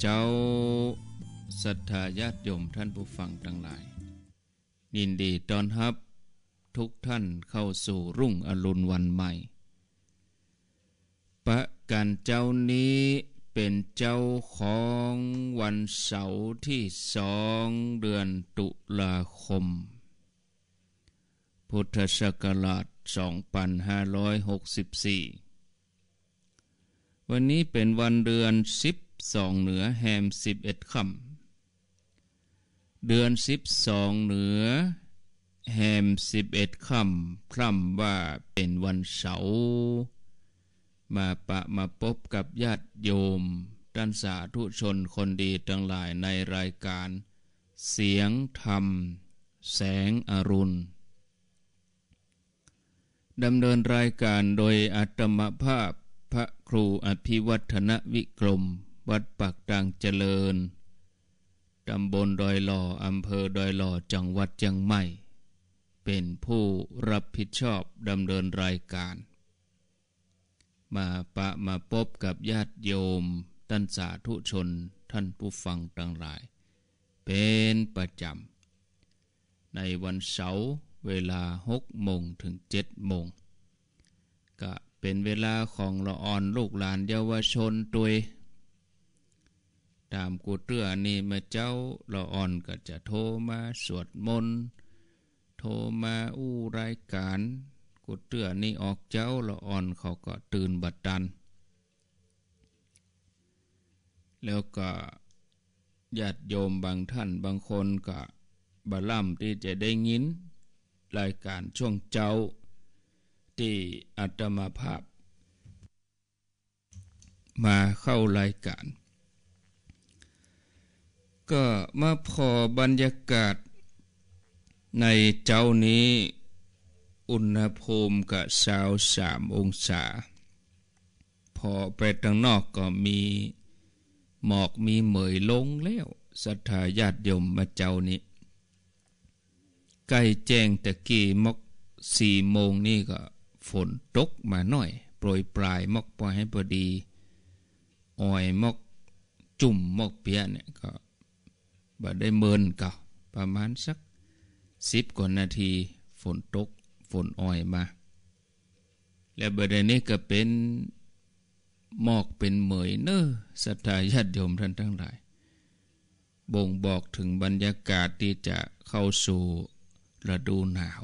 เจ้าศรัทธาญาติโยมท่านผู้ฟังทั้งหลาย ยินดีต้อนรับทุกท่านเข้าสู่รุ่งอรุณวันใหม่ประกันเจ้านี้เป็นเจ้าของวันเสาร์ที่สองเดือนตุลาคม พุทธศักราช2564 วันนี้เป็นวันเดือน10สองเหนือแฮมสิบเอ็ดคำเดือนสิบสองเหนือแฮมสิบเอ็ดคำพร่ำว่าเป็นวันเสาร์มาปะมาพบกับญาติโยม ท่านสาธุชนคนดีทั้งหลายในรายการ เสียงธรรมแสงอรุณ ดำเนินรายการโดยอัตมภาพพระครูอภิวัฒนวิกรมวัดปักดังเจริญ ตำบลดอยหล่อ อำเภอดอยหล่อ จังหวัดเชียงใหม่ เป็นผู้รับผิดชอบ ดำเนินรายการ มาปะมาพบกับญาติโยม ท่านสาธุชน ท่านผู้ฟังต่างหลาย เป็นประจำในวันเสาร์เวลาหกโมงถึงเจ็ดโมง ก็เป็นเวลาของละอ่อนลูกหลานเยาวชนตัวตามกูเตื้อนี่มาเจ้าเราอ่อนก็จะโทรมาสวดมนต์โทรมาอู้รายการ กูเตื้อนี่ออกเจ้าเราอ่อนเขาก็ตื่นบัดดัน แล้วก็ญาติโยมบางท่านบางคนก็บะล่ำที่จะได้ยิน รายการช่วงเจ้า ที่อัตมาภาพมาเข้ารายการก็มาพอบรรยากาศ ในเจ้านี้อุณหภูมิกับสาวสามองศา พอไปทางนอกก็มีหมอกมีเหมยลงแล้วสัทธาญาติโยมมาเจ้านี้ ใกล้แจ้งตะกี้มกสี่โมงนี่ก็ ฝนตกมาหน่อยโปรยปลายมกปอยให้พอดีอ่อยมกจุ่มมกเปียเนี่ยก็บ่ได้เมินก็ประมาณสักสิบกว่านาที ฝนตก ฝนอ่อยมา แล้วบรได้นี้ก็เป็นหมอกเป็นเหมยเนออสัตยาติโยมท่านทั้งหลาย บ่งบอกถึงบรรยากาศที่จะเข้าสู่ฤดูหนาว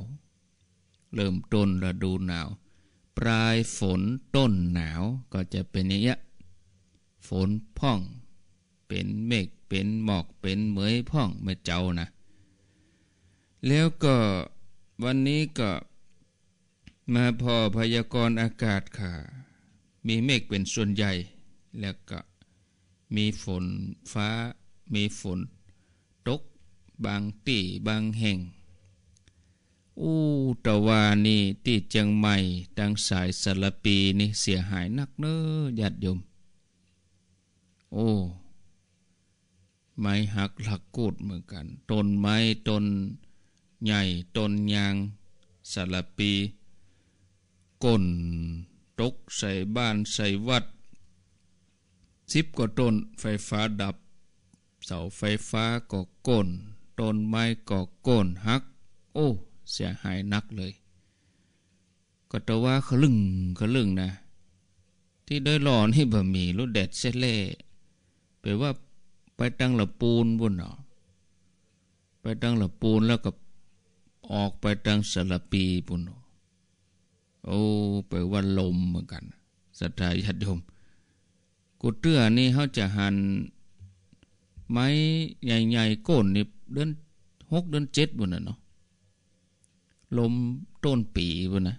เริ่มต้นฤดูหนาวปลายฝนต้นหนาวก็จะเป็นอย่างนี้ฝนพ่องเป็นเมฆเป็นหมอกเป็นเหมยพ่องมาเจ้านะ แล้วก็วันนี้ก็ มาพอพยากรณ์อากาศค่ะ มีเมฆเป็นส่วนใหญ่ แล้วก็มีฝนฟ้า มีฝนตก บางตีบางแห่ง อู้ตะวานี่ตีเจียงใหม่ั้งสายสารปีนี่เสียหายนักเนอ้อญาติโยม โอ้ไม้หักหลักกูดเหมือนกัน ต้นไม้ต้นใหญ่ต้นยางสารปีก้นตก ใส่บ้าน ใส่วัดสิบกว่าต้นไฟฟ้าดับ เสาไฟฟ้า ก็ก้นต้นไม้ ก็ก้นหัก โอ้เสียหายนักเลย ก็ตะว่าขลึงขลึงนะ ที่ด้ยหลอนให้บะหมี่รถแดดเซเล่แปลว่าไปตั้งละปูนบุญเนาะ ไปตั้งละปูนแล้วก็ออกไปตั้งสละปีบุญเนาะ โอ้ไปวันลมเหมือนกัน สัตยาญติยม กุเตื้อนี่เขาจะหัน ไม้ใหญ่ๆก้นนี่เดินหกเดินเจ็ดบุญเนาะ ลมต้นปีบุญนะ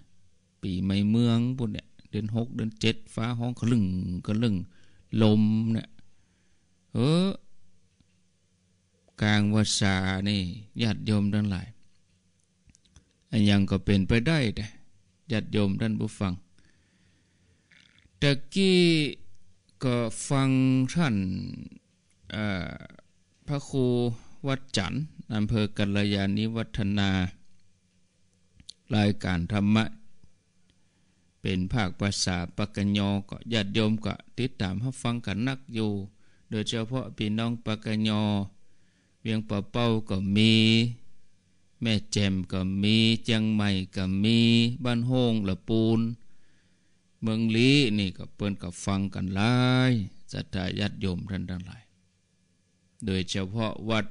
ปีไม้เมืองบุญเนี่ยเดือนหกเดือนเจ็ดฟ้าห้องกระลึงกระลึงลมเนี่ยเออกลางวสานี่ญาติโยมทั้งหลายอันยังก็เป็นไปได้แต่ญาติโยมท่านผู้ฟังตะกี้ก็ฟังท่านพระครูวัดจันทร์อำเภอกัลยาณิวัฒนา รายการธรรมะเป็นภาคภาษาปกัญอ ก็ญาติโยมก็ ติดตามใั้ฟังกันนักอยู่ โดยเฉพาะพี่น้องปกัญอเวียงป่าเป้าก็มี แม่แจ่มก็มีเจียงใหม่ก็มี บ้านโฮงละปูน เมืองลีนี่ ก็เปิ้นกับฟังกันหลายศัตยาญาติโยมท่านทั้งหลาย โดยเฉพาะวัด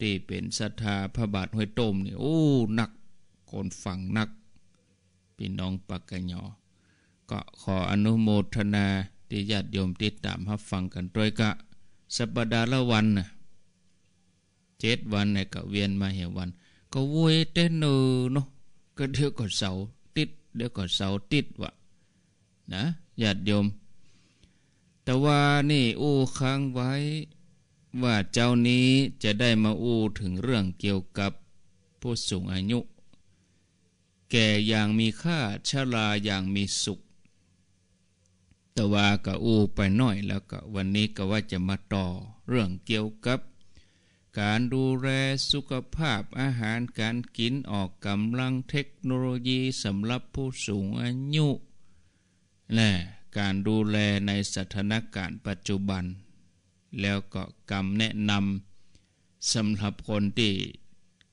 ที่เป็นศรัทธาพระบาทห้วยต้มนี่โอ้นักคนฟังนัก พี่น้องปักกยอก็ขออนุโมทนาที่ญาติโยมติดตามรับฟังกันด้วยกะสัปดาห์ละวันนะเจ็ดวันในกะเวียนมาเหววัน ก็วุ้ยเต้นเนอเนาะก็เดี๋ยวก็เสา ติดเดี๋ยวก็เสาติดวะนะญาติโยม แต่ว่านี่อู้ค้างไว้ ว่าเจ้านี้จะได้มาอู้ถึงเรื่องเกี่ยวกับผู้สูงอายุ แก่อย่างมีค่าชราอย่างมีสุข แต่ว่าก็อู้ไปหน่อยแล้วก็วันนี้ก็ว่าจะมาต่อเรื่องเกี่ยวกับการดูแลสุขภาพอาหารการกินออกกำลังเทคโนโลยีสำหรับผู้สูงอายุนะการดูแลในสถานการณ์ปัจจุบัน แล้วก็กำแนะนำสำหรับคนที่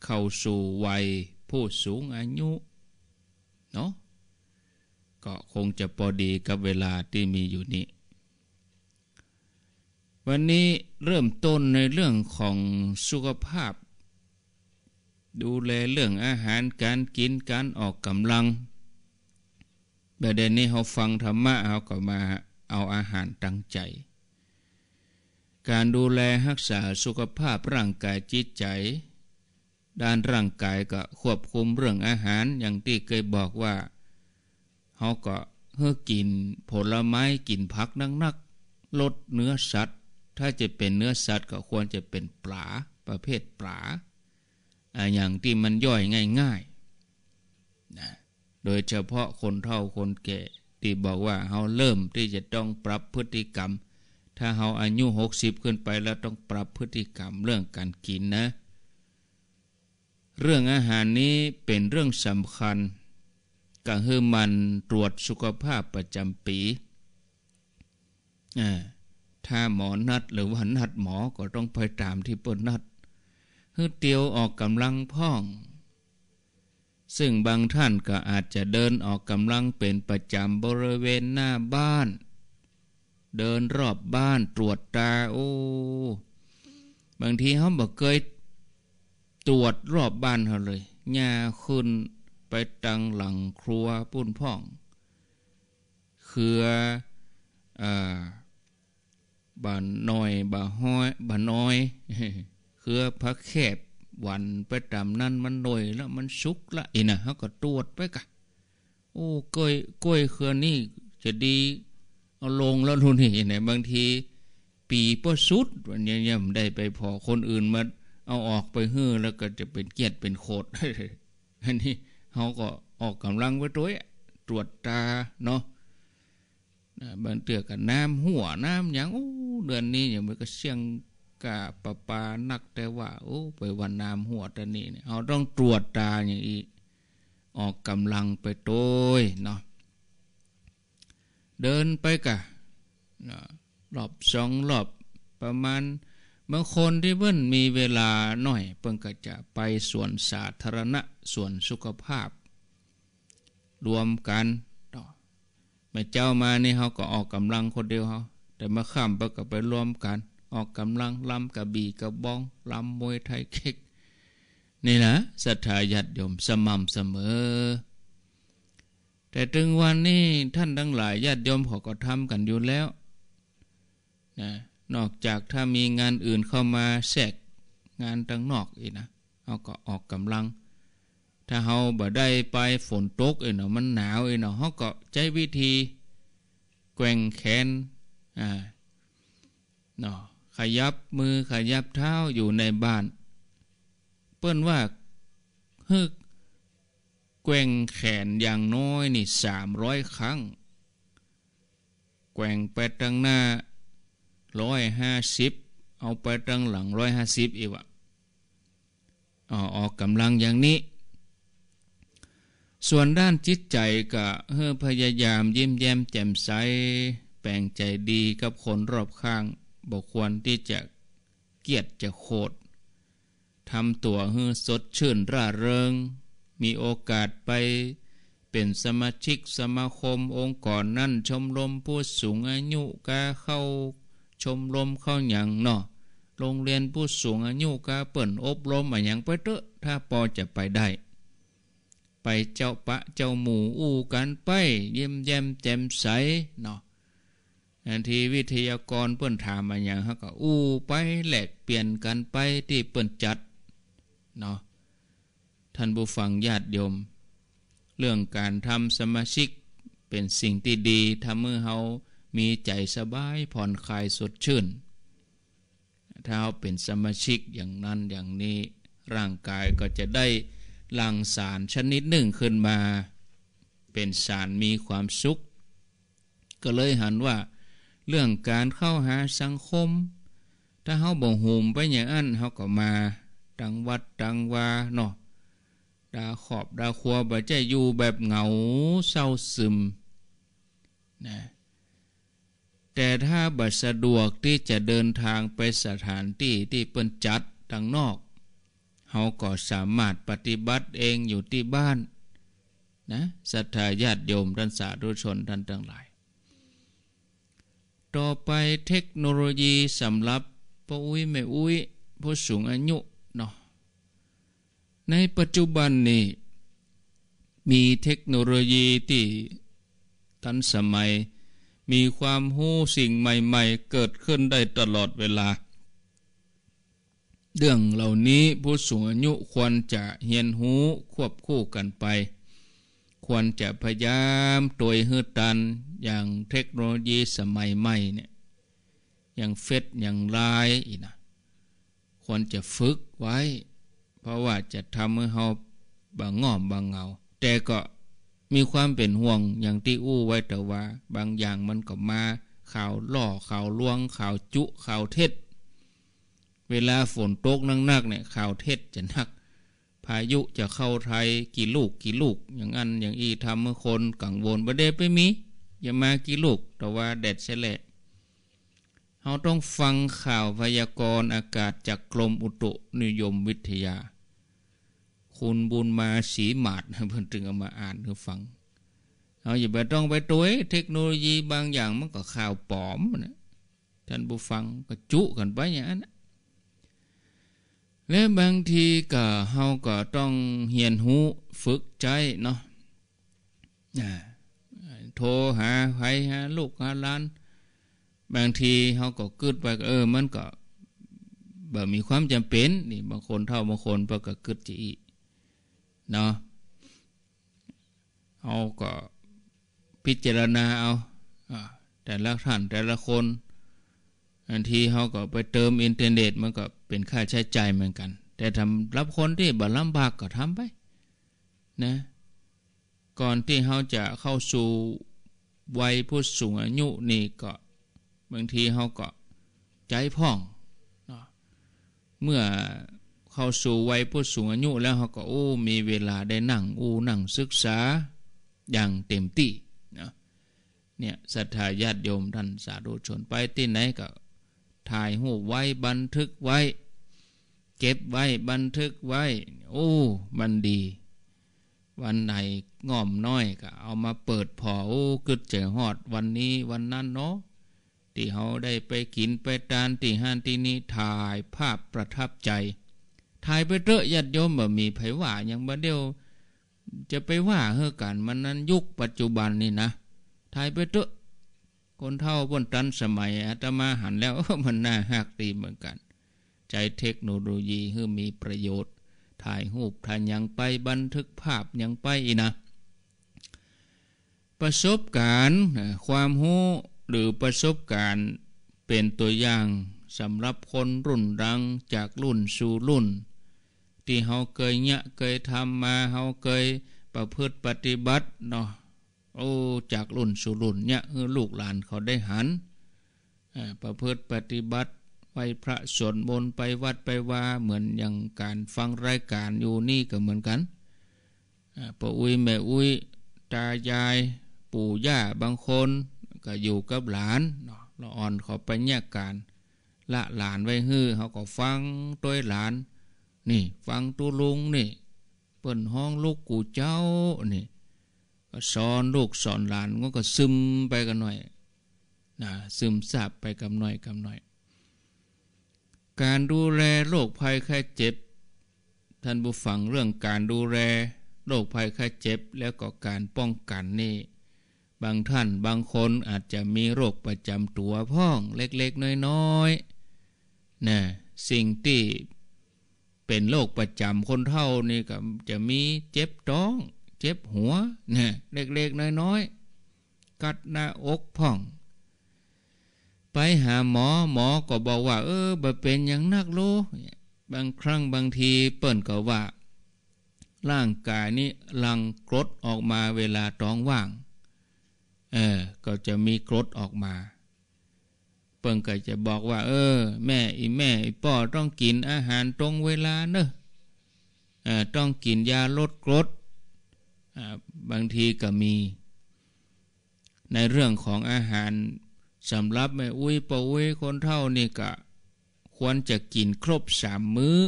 เข้าสู่วัยผู้สูงอายุเนาะก็คงจะพอดีกับเวลาที่มีอยู่นี้วันนี้เริ่มต้นในเรื่องของสุขภาพ ดูแลเรื่องอาหารการกินการออกกำลังประเด็นนี้เขาฟังธรรมะเขาก็มาเอาอาหารตั้งใจ การดูแลรักษาสุขภาพร่างกายจิตใจ ด้านร่างกายก็ควบคุมเรื่องอาหารอย่างที่เคยบอกว่าเขาก็เพื่อกินผลไม้กินผักนักๆลดเนื้อสัตวถ้าจะเป็นเนื้อสัตว์ก็ควรจะเป็นปลาประเภทปลาอย่างที่มันย่อยง่ายๆนะโดยเฉพาะคนเฒ่าคนแก่ ที่บอกว่าเขาเริ่มที่จะต้องปรับพฤติกรรม ถ้าเขาอายุหกสิบขึ้นไปแล้วต้องปรับพฤติกรรมเรื่องการกินนะ เรื่องอาหารนี้เป็นเรื่องสำคัญก็คือมันตรวจสุขภาพประจำปีอ่าถ้าหมอนัดหรือว่านัดหมอก็ต้องไปตามที่เปิดนนัดคือเตียวออกกำลังพ่อง ซึ่งบางท่านก็อาจจะเดินออกกำลังเป็นประจำบริเวณหน้าบ้าน เดินรอบบ้านตรวจตาโอ้บางทีเขาบอกเคยตรวจรอบบ้านเขาเลยหญ้าขึ้นไปตังหลังครัวปุ้นพ่องเขืออบาน้อยบาห้อยบาน้อยเครือพระแคบวันไปตามนั่นมันหน่อยแล้วมันชุกละอีน่ะเขาก็ตรวจไปกะโอ้กล้วยกล้วยเครือนี่จะดีเอาลงแล้วทุนี่หนี่บางที ปีื่อสุดวันนี้ย่ำได้ไปพอคนอื่นมาเอาออกไปเฮือแล้วก็จะเป็นเกียดเป็นโคดอันนี้เขาก็ออกกำลังไว้ด้วยตรวจตาเนาะบันเตือกับน้ำหัวน้ำอย่างโอ้เดือนนี้อย่างมันก็เสี่ยงกะปะปานักแต่ว่าโอ้ไปวันน้ำหัวตอนนี้เนี่ยเราต้องตรวจตาอย่างอีออกกำลังไปโตยเนาะเดินไปกะรอบสองรอบประมาณบางคนที่เพิ่นมีเวลาหน่อยเพิ่นก็จะไปส่วนสาธารณะสวนสุขภาพ รวมกันมื่อเจ้ามานี่เขาก็ออกกำลังคนเดียวเขาแต่มาข้ามไปก็ไปรวมกัน ออกกำลังลำกระบี่กระบองลำมวยไทยเค็กนี่นะศรัทธาญาติโยมสม่ำเสมอ แต่ถึงวันนี้ท่านทั้งหลายญาติโยมเขาก็ทำกันอยู่แล้วนะนอกจากถ้ามีงานอื่นเข้ามาแทรกงานต่างนอกอีกนะเขาก็ออกกำลังถ้าเฮาบ่ได้ไปฝนตกเอ้นมันหนาวเอ้เนาเฮาก็ใช้วิธี แกว่งแขนอ่าเนาะขยับมือขยับเท้าอยู่ในบ้าน เปิ้นว่า ฮึก แกว่งแขนอย่างน้อยนี่สามร้อยครั้ง แกว่งไปทางหน้าร้อยห้าสิบเอาไปทางหลังร้อยห้าสิบอีกวะออกกำลังอย่างนี้ส่วนด้านจิตใจก็เฮอพยายามยิ้มแย้มแจ่มใสแปลงใจดีกับคนรอบข้างบกควรที่จะเกียดจะโคดทำตัวเฮอสดชื่นร่าเริง มีโอกาสไปเป็นสมาชิกสมาคมองค์กรนั่นชมรมผู้สูงอายุกาเข้า ชมรมเข้าอย่างเนาะโรงเรียนผู้สูงอายุกาเปิดอบรมออย่างไปเตอะ ถ้าพอจะไปได้ไปเจ้าปะเจ้าหมูอู้กันไปเยี่ยมแย้มแจ่มใสเนาะทันทีวิทยากรเปิ้นถามมาอย่างฮะก็อู้ไปแหลกเปลี่ยนกันไปที่เปิ้นจัดเนาะ ท่านผู้ฟังญาติโยม เรื่องการทำสมาชิก เป็นสิ่งที่ดีทำเมื่อเฮามีใจสบาย ผ่อนคลายสดชื่น ถ้าเขาเป็นสมาชิก อย่างนั้นอย่างนี้ ร่างกายก็จะได้หลั่งสารชนิดหนึ่งขึ้นมา เป็นสารมีความสุข ก็เลยหันว่าเรื่องการเข้าหาสังคม ถ้าเขาบ่งหูมไปอย่างอั้นเขาก็มาดังวัดดังวาเนาะดาขอบดาครัวบ่ใจอยู่แบบเหงาเศร้าซึมนะแต่ถ้าบัสะดวกที่จะเดินทางไปสถานที่ที่เป็นจัดดังนอกเราก็สามารถปฏิบัติเองอยู่ที่บ้านนะศรัทธาญาติโยมท่านสาธุชนท่านทั้งหลาย ต่อไปเทคโนโลยีสำหรับปุ้ยแม่อุ้ยผู้สูงอายุเนาะในปัจจุบันนี้ มีเทคโนโลยีที่ทันสมัย มีความหู้สิ่งใหม่ๆ เกิดขึ้นได้ตลอดเวลาเรื่องเหล่านี้ผู้สูงอายุควรจะเหียนหูควบคู่กันไป ควรจะพยายามตัวฮืดตันอย่างเทคโนโลยีสมัยใหม่เนี่ย อย่างเฟซอย่างไลน์อีนะควรจะฝึกไว้ เพราะว่าจะทำให้เขาบางงอมบางเงา แต่ก็มีความเป็นห่วงอย่างที่อู้ไว้แต่ว่าบางอย่างมันก็มา ข่าวล่อข่าวลวงข่าวจุข่าวเท็จเวลาฝนตกหนักๆเนี่ยข่าวเท็จจะนัก พายุจะเข้าไทยกี่ลูกกี่ลูกอย่างอันอย่างอีทำเมื่อคนกังวลประเดี๋ยวไปมี อย่ามากี่ลูกแต่ว่า แดดเฉลเราต้องฟังข่าวพยากรณ์อากาศจากกรมอุตุนิยมวิทยา คุณบุญมาสีหมาดเพื่อนจึงเอามาอ่านเพือฟังเอาอย่าไปต้องไปตัวเทคโนโลยีบางอย่างมันก็ข่าวปลอมนะท่านผู้ฟังก็จุกันไปอย่างนั้นและบางทีก็เฮาก็ต้องเหียนหูฝึกใจเนาะโทรหาใครฮะลูกหาล้าน บางทีเขาก็กึดไปเออ มันก็บบมีความจำเป็น นี่บางคนเท่าบางคนปก็กึดจีเนาะเขาก็พิจารณาเอาแต่ละท่าน แต่ละคนบางทีเขาก็ไปเติมอินเทอร์เน็ตมันก็เป็นค่าใช้จ่ายเหมือนกัน แต่ทำรับคนที่บัลาบากก็ทำไปนะก่อนที่เขาจะเข้าสู่วัยผู้สูงอายุนี่ก็บางทีเขาก็ใจพ่องเมื่อเข้าสู่วัยผู้สูงอายุ แล้วเขาก็โอ้มีเวลาได้นั่ง อู้นั่งศึกษาอย่างเต็มที่นะเนี่ยศรัทธาญาติโยมท่านสาธุชนไปที่ไหนก็ถ่ายหูไว้บันทึกไว้ เก็บไว้บันทึกไว้ โอ้ มันดี วันไหน ง่อมน้อยก็เอามาเปิดพอโอ้กึดเจหอดวันนี้วันนั้น เนาะที่เขาได้ไปกินไปทานที่ห้านที่นี้ถ่ายภาพประทับใจ ถ่ายไปเยอะยัดิโยมแบบมีไผว่าอย่างบ่เดียวจะไปว่าเฮ้อกันมันนั้นยุคปัจจุบันนี่นะถ่ายไปเยอะคนเท่าบนตันสมัยอาตมาหันแล้ว มันน่าหักตีเหมือนกัน ใจเทคโนโลยีคือมีประโยชน์ถ่ายรูปถ่ายยังไปบันทึกภาพยังไปอีนะ ประสบการณ์ความรู้หรือประสบการณ์เป็นตัวอย่างสำหรับคนรุ่นรังจากรุ่นสู่รุ่น ที่เขาเคยเนะเคยทำมาเขาเคยประพฤติปฏิบัติเนาะโอ้จากรุ่นสู่รุ่นเนี่ยลูกหลานเขาได้หันประพฤติปฏิบัติไปพระสวดมนต์ไปวัดไปว่าเหมือนอย่างการฟังรายการอยู่นี่ก็เหมือนกันป้าอุ้ยแม่อุ้ยตายายปู่ย่าบางคนก็อยู่กับหลานเราอ่อนเขาไปเนี่ยการละหลานไว้ฮื้อเขาก็ฟังตัวหลาน นี่ฟังตัวลุงนี่เปิ่นห้องลูกกูเจ้านี่ก็สอนลูกสอนหลานก็ก็ซึมไปกันหน่อยนะซึมซาบไปกับหน่อยกับหน่อย การดูแลโรคภัยไข้เจ็บ ท่านผู้ฟังเรื่องการดูแล โรคภัยไข้เจ็บ แล้วก็การป้องกันนี่บางท่านบางคนอาจจะมีโรคประจำตัวพ้องเล็กๆ น้อยๆนะสิ่งที่เป็นโรคประจำคนเท่านี่ก็จะมีเจ็บท้องเจ็บหัวเนี่ยเล็ก ๆ น้อย ๆ กัดหน้าอกพ่อง ไปหาหมอหมอก็ บอกว่า เออบ่เป็นอย่างนักโล บางครั้งบางทีเปิ่นก็ว่าร่างกายนี้ลังกรดออกมาเวลาท้องว่างเออก็จะมีกรดออกมา เปิ่นก็จะบอกว่า เออ แม่ อีแม่อีป่อ ต้องกินอาหารตรงเวลาเนอะต้องกินยาลดกรดบางทีก็มีในเรื่องของอาหารสำหรับแม่อุ้ยปอุ้ยคนเท่านี่ก็ควรจะกินครบสามมือ้อ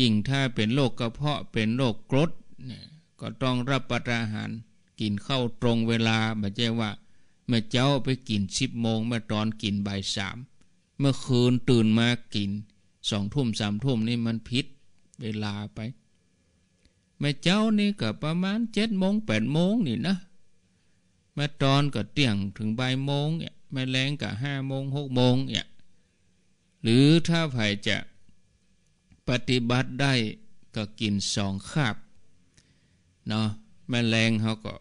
ยิ่งถ้าเป็นโรคกระเพาะเป็นโรคกรดเนี่ยก็ต้องรับประทานอาหารกินเข้าตรงเวลาไม่ใช่ว่าแม่เจ้าไปกินสิบโมงเมื่อตอนกินบ่ายสาม เมื่อคืนตื่นมากินสองทุ่มสามทุ่มนี่มันพิษเวลาไปแม่เจ้านี่ก็ประมาณเจ็ดโมงแปดโมงนี่นะมาตอนก็เตียงถึงบ่ายโมงเนี่ยมาแรงก็ห้าโมงหกโมงเนี่ยหรือถ้าไผ่จะปฏิบัติได้ก็กินสองคาบเนาะแมรงเขาก็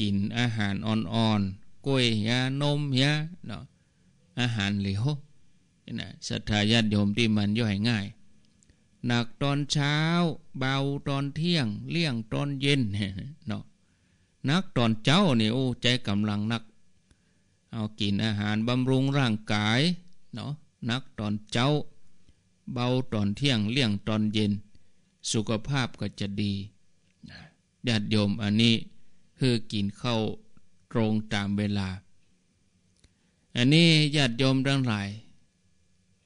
กินอาหารอ่อนๆกล้วยยานมยาเนาะอาหารเหลวนะศรัทธาญาติโยมที่มันย่อยง่ายหนักตอนเช้าเบาตอนเที่ยงเลี่ยงตอนเย็นเนาะนักตอนเจ้านี่โอ้ใจกำลังนัก เอากินอาหารบำรุงร่างกายเนาะนักตอนเจ้า เบาตอนเที่ยงเลี่ยงตอนเย็น สุขภาพก็จะดีญาติโยมอันนี้คือกินเข้าตรงตามเวลา อันนี้ญาติโยมทั้งหลาย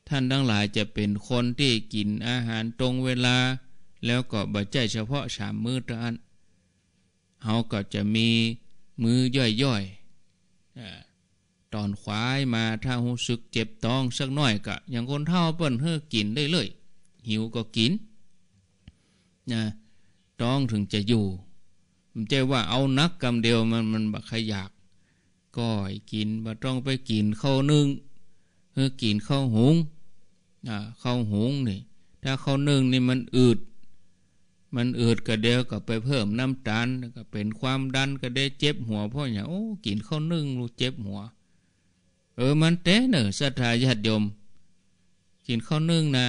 ท่านทั้งหลายจะเป็นคนที่กินอาหารตรงเวลา แล้วก็บรใจเฉพาะสามมื้อเท่านั้นเขาก็จะมีมือย่อยๆตอนควายมาถ้าหูสึกเจ็บต้องสักหน่อยก็อย่างคนเท่าเปิ้นเฮือกินได้เลย หิวก็กินนะต้องถึงจะอยู่มันจะว่าเอานักกำเดียวมันมันบักขยากก็อยกินบ่ต้องไปกินข้าวนึ่งเฮือกินข้าวหุงข้าวหุงนี่ถ้าข้าวนึ่งนี่มันอืด มันอืดกระเดียวกับไปเพิ่มน้ำตาลก็ เป็นความดันก็ได้เจ็บหัวพ่อเนี่ยโอ้กินข้าวนึ่งรู้เจ็บหัว เออมันเต้เนอะสัทธาญาติโยม กินข้าวนึ่งนะ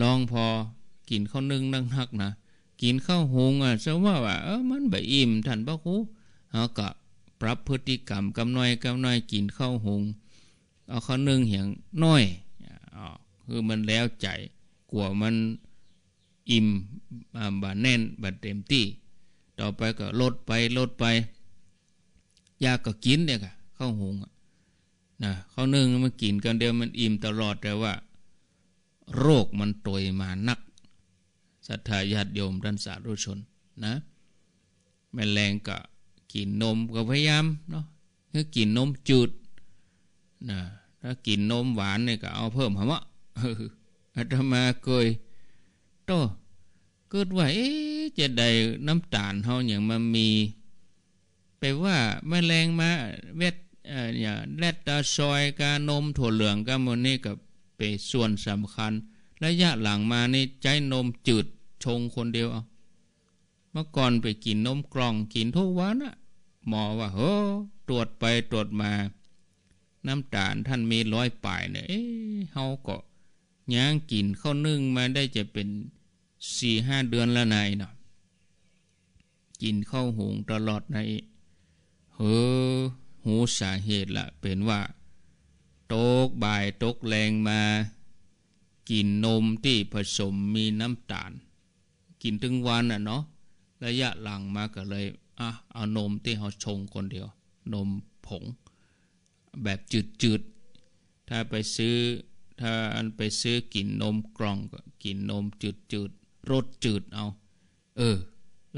ลองพอกินข้าวนึ่งนั่งหักนะกินข้าวหุงอ่ะเสว่า ว่าเออมันแบบอิ่มท่านพระครูเขาก็ปรับพฤติกรรมกำน้อยกำน้อยกินข้าวหุงเอาข้าวนึ่งเหียงน้อยคือมันแล้วใจกลัวมันอิ่มบาแน่นบาเต็มที่ ต่อไปก็ลดไป ลดไป ยากก็กินเนี่ยค่ะข้าวหุงนะข้าวนึ่งมันกินกันเดียวมันอิ่มตลอดแต่ว่า โรคมันตวยมานักศรัทธาญาติโยมท่านสาธุชนนะแมลงก็กินนมก็พยายามเนาะถ้ากินนมจืดนะถ้ากินนมหวานเนี่ยก็เอาเพิ่มหมะอาตมาเคยโตเกิดว่าเอ๊จะได้น้ำตาลเขาอย่างมันมี ไปว่าแมลงมาเวทอย่าแรดตาซอยกานมถั่วเหลืองกามนี่กับเป็นส่วนสำคัญระยะหลังมา นี่ใจนมจืดชงคนเดียวเมื่อก่อนไปกินนมกล่องกินทุกวันอะหมอว่าเฮ้ตรวจไปตรวจมา น้ำตาลท่านมีร้อยป่ายเนี่ยเฮเฮาก็ย่างกินข้าวนึ่งมาได้จะเป็นสี่ห้าเดือนละนายเนาะกินข้าวหงตลอดในเฮอหูสาเหตุละเป็นว่า ตกบ่ายตกแรงมา กินนมที่ผสมมีน้ำตาล กินถึงวันอ่ะเนาะระยะหลังมาก็เลยอ่ะเอานมที่เขาชงคนเดียว นมผง แบบจืดๆ ถ้าไปซื้อถ้าอันไปซื้อกินนมกล่องก็กินนมจืดจืดรสจืดเอา เออ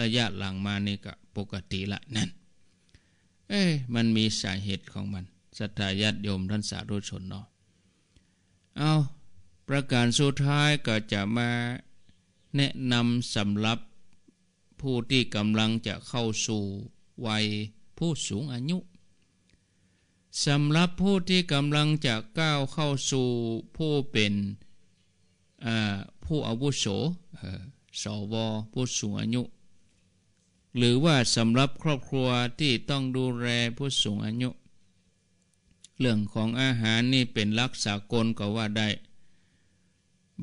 ระยะหลังมานี่ก็ปกติละนั่น เอ้มันมีสาเหตุของมันศรัทธาญาติโยมท่านสาธุชนเนาะเอาประการสุดท้ายก็จะมาแนะนำสำหรับผู้ที่กำลังจะเข้าสู่วัยผู้สูงอายุสำหรับผู้ที่กำลังจะก้าวเข้าสู่ผู้เป็นผู้อาวุโสสวผู้สูงอายุ หรือว่าสำหรับครอบครัวที่ต้องดูแลผู้สูงอายุ เรื่องของอาหารนี่เป็นลักษากลก็ว่าได้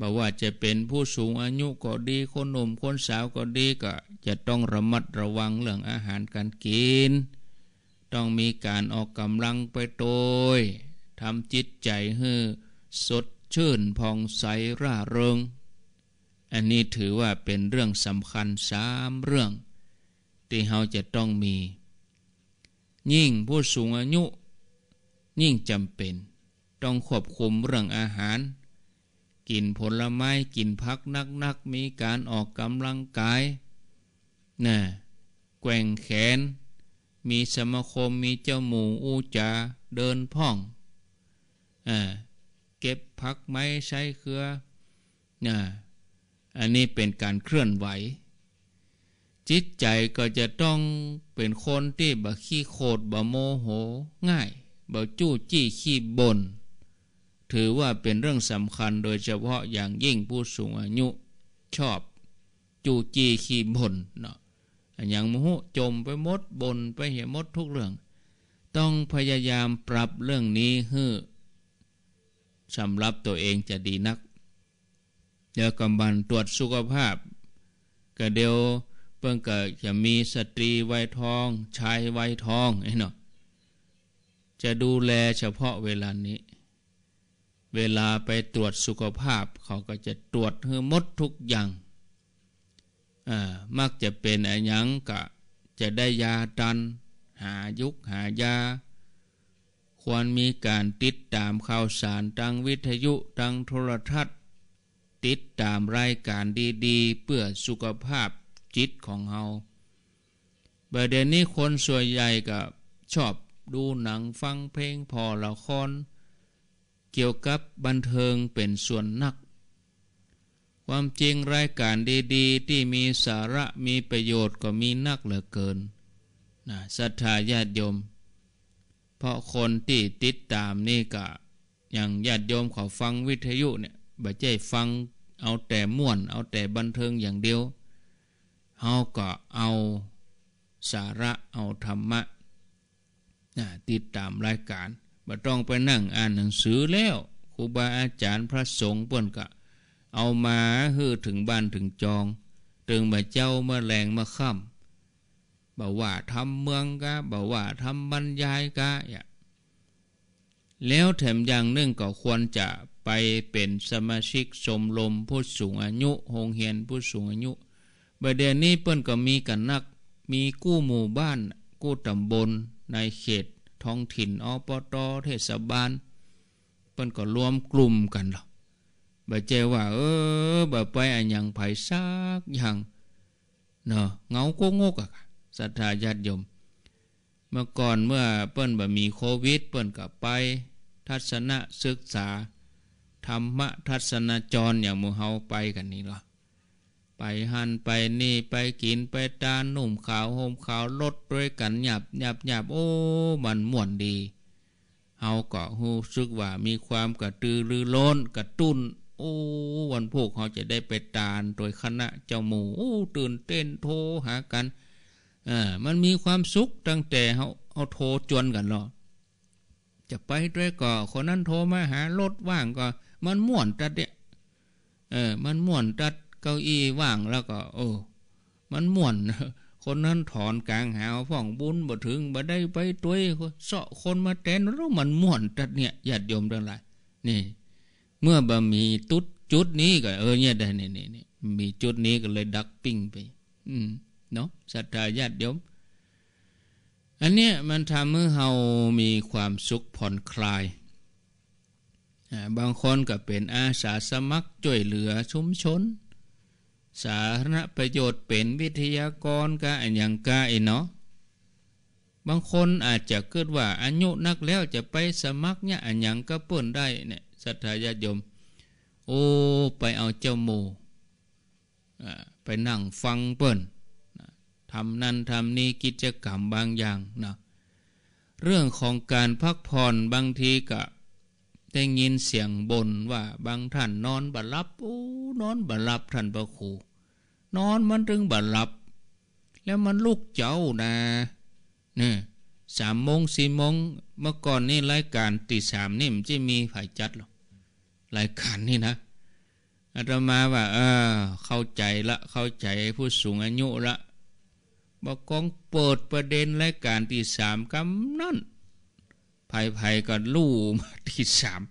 บอกว่าจะเป็นผู้สูงอายุก็ดีคนหนุ่มคนสาวก็ดีก็จะต้องระมัดระวังเรื่องอาหารการกินต้องมีการออกกำลังไปโดยทำจิตใจให้สดชื่นผ่องใสร่าเริงอันนี้ถือว่าเป็นเรื่องสำคัญสามเรื่องที่เราจะต้องมี ยิ่งผู้สูงอายุ ยิ่งจำเป็น ต้องควบคุมเรื่องอาหาร กินผลไม้กินพักนักๆมีการออกกำลังกายน่ะแกว่งแขนมีสมาคมมีเจ้าหมูอูจาเดินพ่องอเก็บพักไม้ใช้เครือนอันนี้เป็นการเคลื่อนไหว จิตใจก็จะต้องเป็นคนที่บ่ขี้โคดบ่โมโหง่ายบ่จู้จี้ขี้บน่นถือว่าเป็นเรื่องสำคัญโดยเฉพาะอย่างยิ่งผู้สูงอายุ ชอบจู้จี้ขี้บ่นเนาะอย่างมหหจมไปมดบนไปเหี่ยมดทุกเรื่อง ต้องพยายามปรับเรื่องนี้ให้สำหรับตัวเองจะดีนักเดี๋ยวกำบันตรวจสุขภาพ ก็เดี๋ยวเพิ่งก็จะมีสตรีไวัทองชายไวัทองไอ้เนาะจะดูแลเฉพาะเวลานี้ เวลาไปตรวจสุขภาพ เขาก็จะตรวจห้หมดทุกอย่างมักจะเป็นอะยังกะจะได้ยาดัน หายุกหายา ควรมีการติดตามข่าวสารทางวิทยุทางโทรทัศน์ ติดตามรายการดีๆ เพื่อสุขภาพจิตของเราประเด็นนี้คนส่วนใหญ่ก็ชอบดูหนังฟังเพลงพอละครเกี่ยวกับบันเทิงเป็นส่วนนักความจริงรายการดีๆ ที่มีสาระมีประโยชน์ก็มีนักเหลือเกินนะศรัทธาญาติโยม เพราะคนที่ติดตามนี่ก็อย่างญาติโยมเขาฟังวิทยุเนี่ยบ่ใจฟังเอาแต่ม่วน เอาแต่บันเทิงอย่างเดียวเขาก็เอาสาระเอาธรรมะติดตามรายการบ่ต้องไปนั่งอ่านหนังสือแล้วครูบาอาจารย์พระสงฆ์เปิ่นก็เอามาฮือถึงบ้านถึงจองถึงมาเจ้ามาแรงมาค่ำบอกว่า ทำเมืองกะบอกว่า ทำบรรยายกะอย่าแล้วแถมอย่างหนึ่งก็ควรจะไปเป็นสมาชิกชมรมผู้สูงอายุโฮงเฮียนผู้สูงอายุประเดี๋ยวนี้เปิ้นก็มีกันนัก มีกู้หมู่บ้าน กู้ตำบลในเขต ท้องถิ่นอปตเทศบาลเปิ้นก็รวมกลุ่มกันหรอบ่เจว่าเออบ่ไปอันยังไผ่ซักอย่าง เนาะเงาโกงกอะศรัทธาญาติโยม เมื่อก่อนเมื่อเปิ้นบ่มีโควิดเปิ้นกับไป ทัศนะศึกษา ธรรมทัศนจรอย่างมูเฮาไปกันนี่หรอ ไปหันไปนี่ไปกินไปตาหนุ่มขาวโฮมขาวลดด้วยกันหยับหยับหยับโอ้ มันม่วนดีเฮาก็ฮู้สึกว่ามีความกระตือรือร้นกระตุ้นโอ้วันพวกเขาจะได้ไปตานโดยคณะเจ้าหมูตื่นเต้นโทรหากันอ่ามันมีความสุขตั้งแต่เขาเอาโทรจวนกันหรอ จะไปด้วยก่อ คนนั้นโทรมาหารถว่างก็ มันม่วนตัดเนี่ย เออ มันม่วนตัดเก้าอี้ว่างแล้วก็โอ้มันม่วน คนนั้นถอนกลางหาวฟ่องบุญบ่ถึงบ่ได้ไปตัวเสาะคนมาแตนรู้มันม่วนตัดเนี่ยอา่าโยมเรื่องไรนี่เมื่อบะมีตุดจุดนี้ ก็เออเนี่ยได้เนี่ยเนี่ยมีจุดนี้ก็เลยดักปิ้งไป อืมเนาะศรัทธาญาติโยม อันเนี้ย มันทำให้เฮามีความสุขผ่อนคลายบางคนก็เป็นอาสาสมัครช่วยเหลือชุมชน สาธารณประโยชน์เป็นวิทยากรก็อันยังกาเนาะ บางคนอาจจะเกิดว่าอายุนักแล้วจะไปสมัครเนี่ยอันยังก็เปิ่นได้เนี่ยศรัทธาญาติโยม โอ้ ไปเอาเจ้าโมไปนั่งฟังเปิ่นทำนั่นทำนี่กิจกรรมบางอย่างนะ เรื่องของการพักผ่อนบางทีก็ได้ยินเสียงบ่นว่าบางท่าน นอนบัลับ โอ้ นอนบัลับท่านพระครู นอนมันถึงบัลับ แล้วมันลูกเจ้านะเนี่ยสามโมงสี่โมง เมื่อก่อนนี่รายการตีสามนี่มันจะมีฝ่ายจัดหรอกรายการนี่นะอาตมาว่าเออเข้าใจละ เข้าใจผู้สูงอายุละบอกกองเปิดประเด็นรายการตีสามกำนั่นไผ่ไผ่ก็ลู่มาตีสาม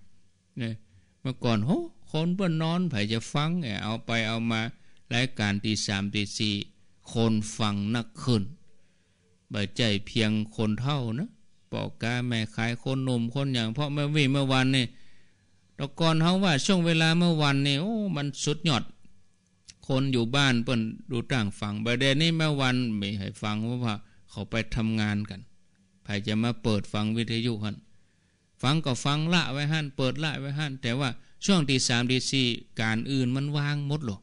เนี่ยเมื่อก่อนโหคนเพื่อนนอนไผ่จะฟังเอาไปเอามารายการตีสามตีสี่คนฟังนักขึ้นบใจเพียงคนเท่านะปอกกาแม่ขายคนหนุ่มคนอย่างเพราะเมื่อวีเมื่อวันนี่ตะกอนเขาว่าช่วงเวลาเมื่อวันนี่โอ้มันสุดยอด คนอยู่บ้านเปิ้นดูต่างฟังประเด็นนี้เมื่อวันไม่ให้ฟังเพราะว่าเขาไปทำงานกันใครจะมาเปิดฟังวิทยุหันฟังก็ฟังละไว้หันเปิดละไว้หันแต่ว่าช่วงที่สามที่สี่การอื่นมันว่างหมดหรอ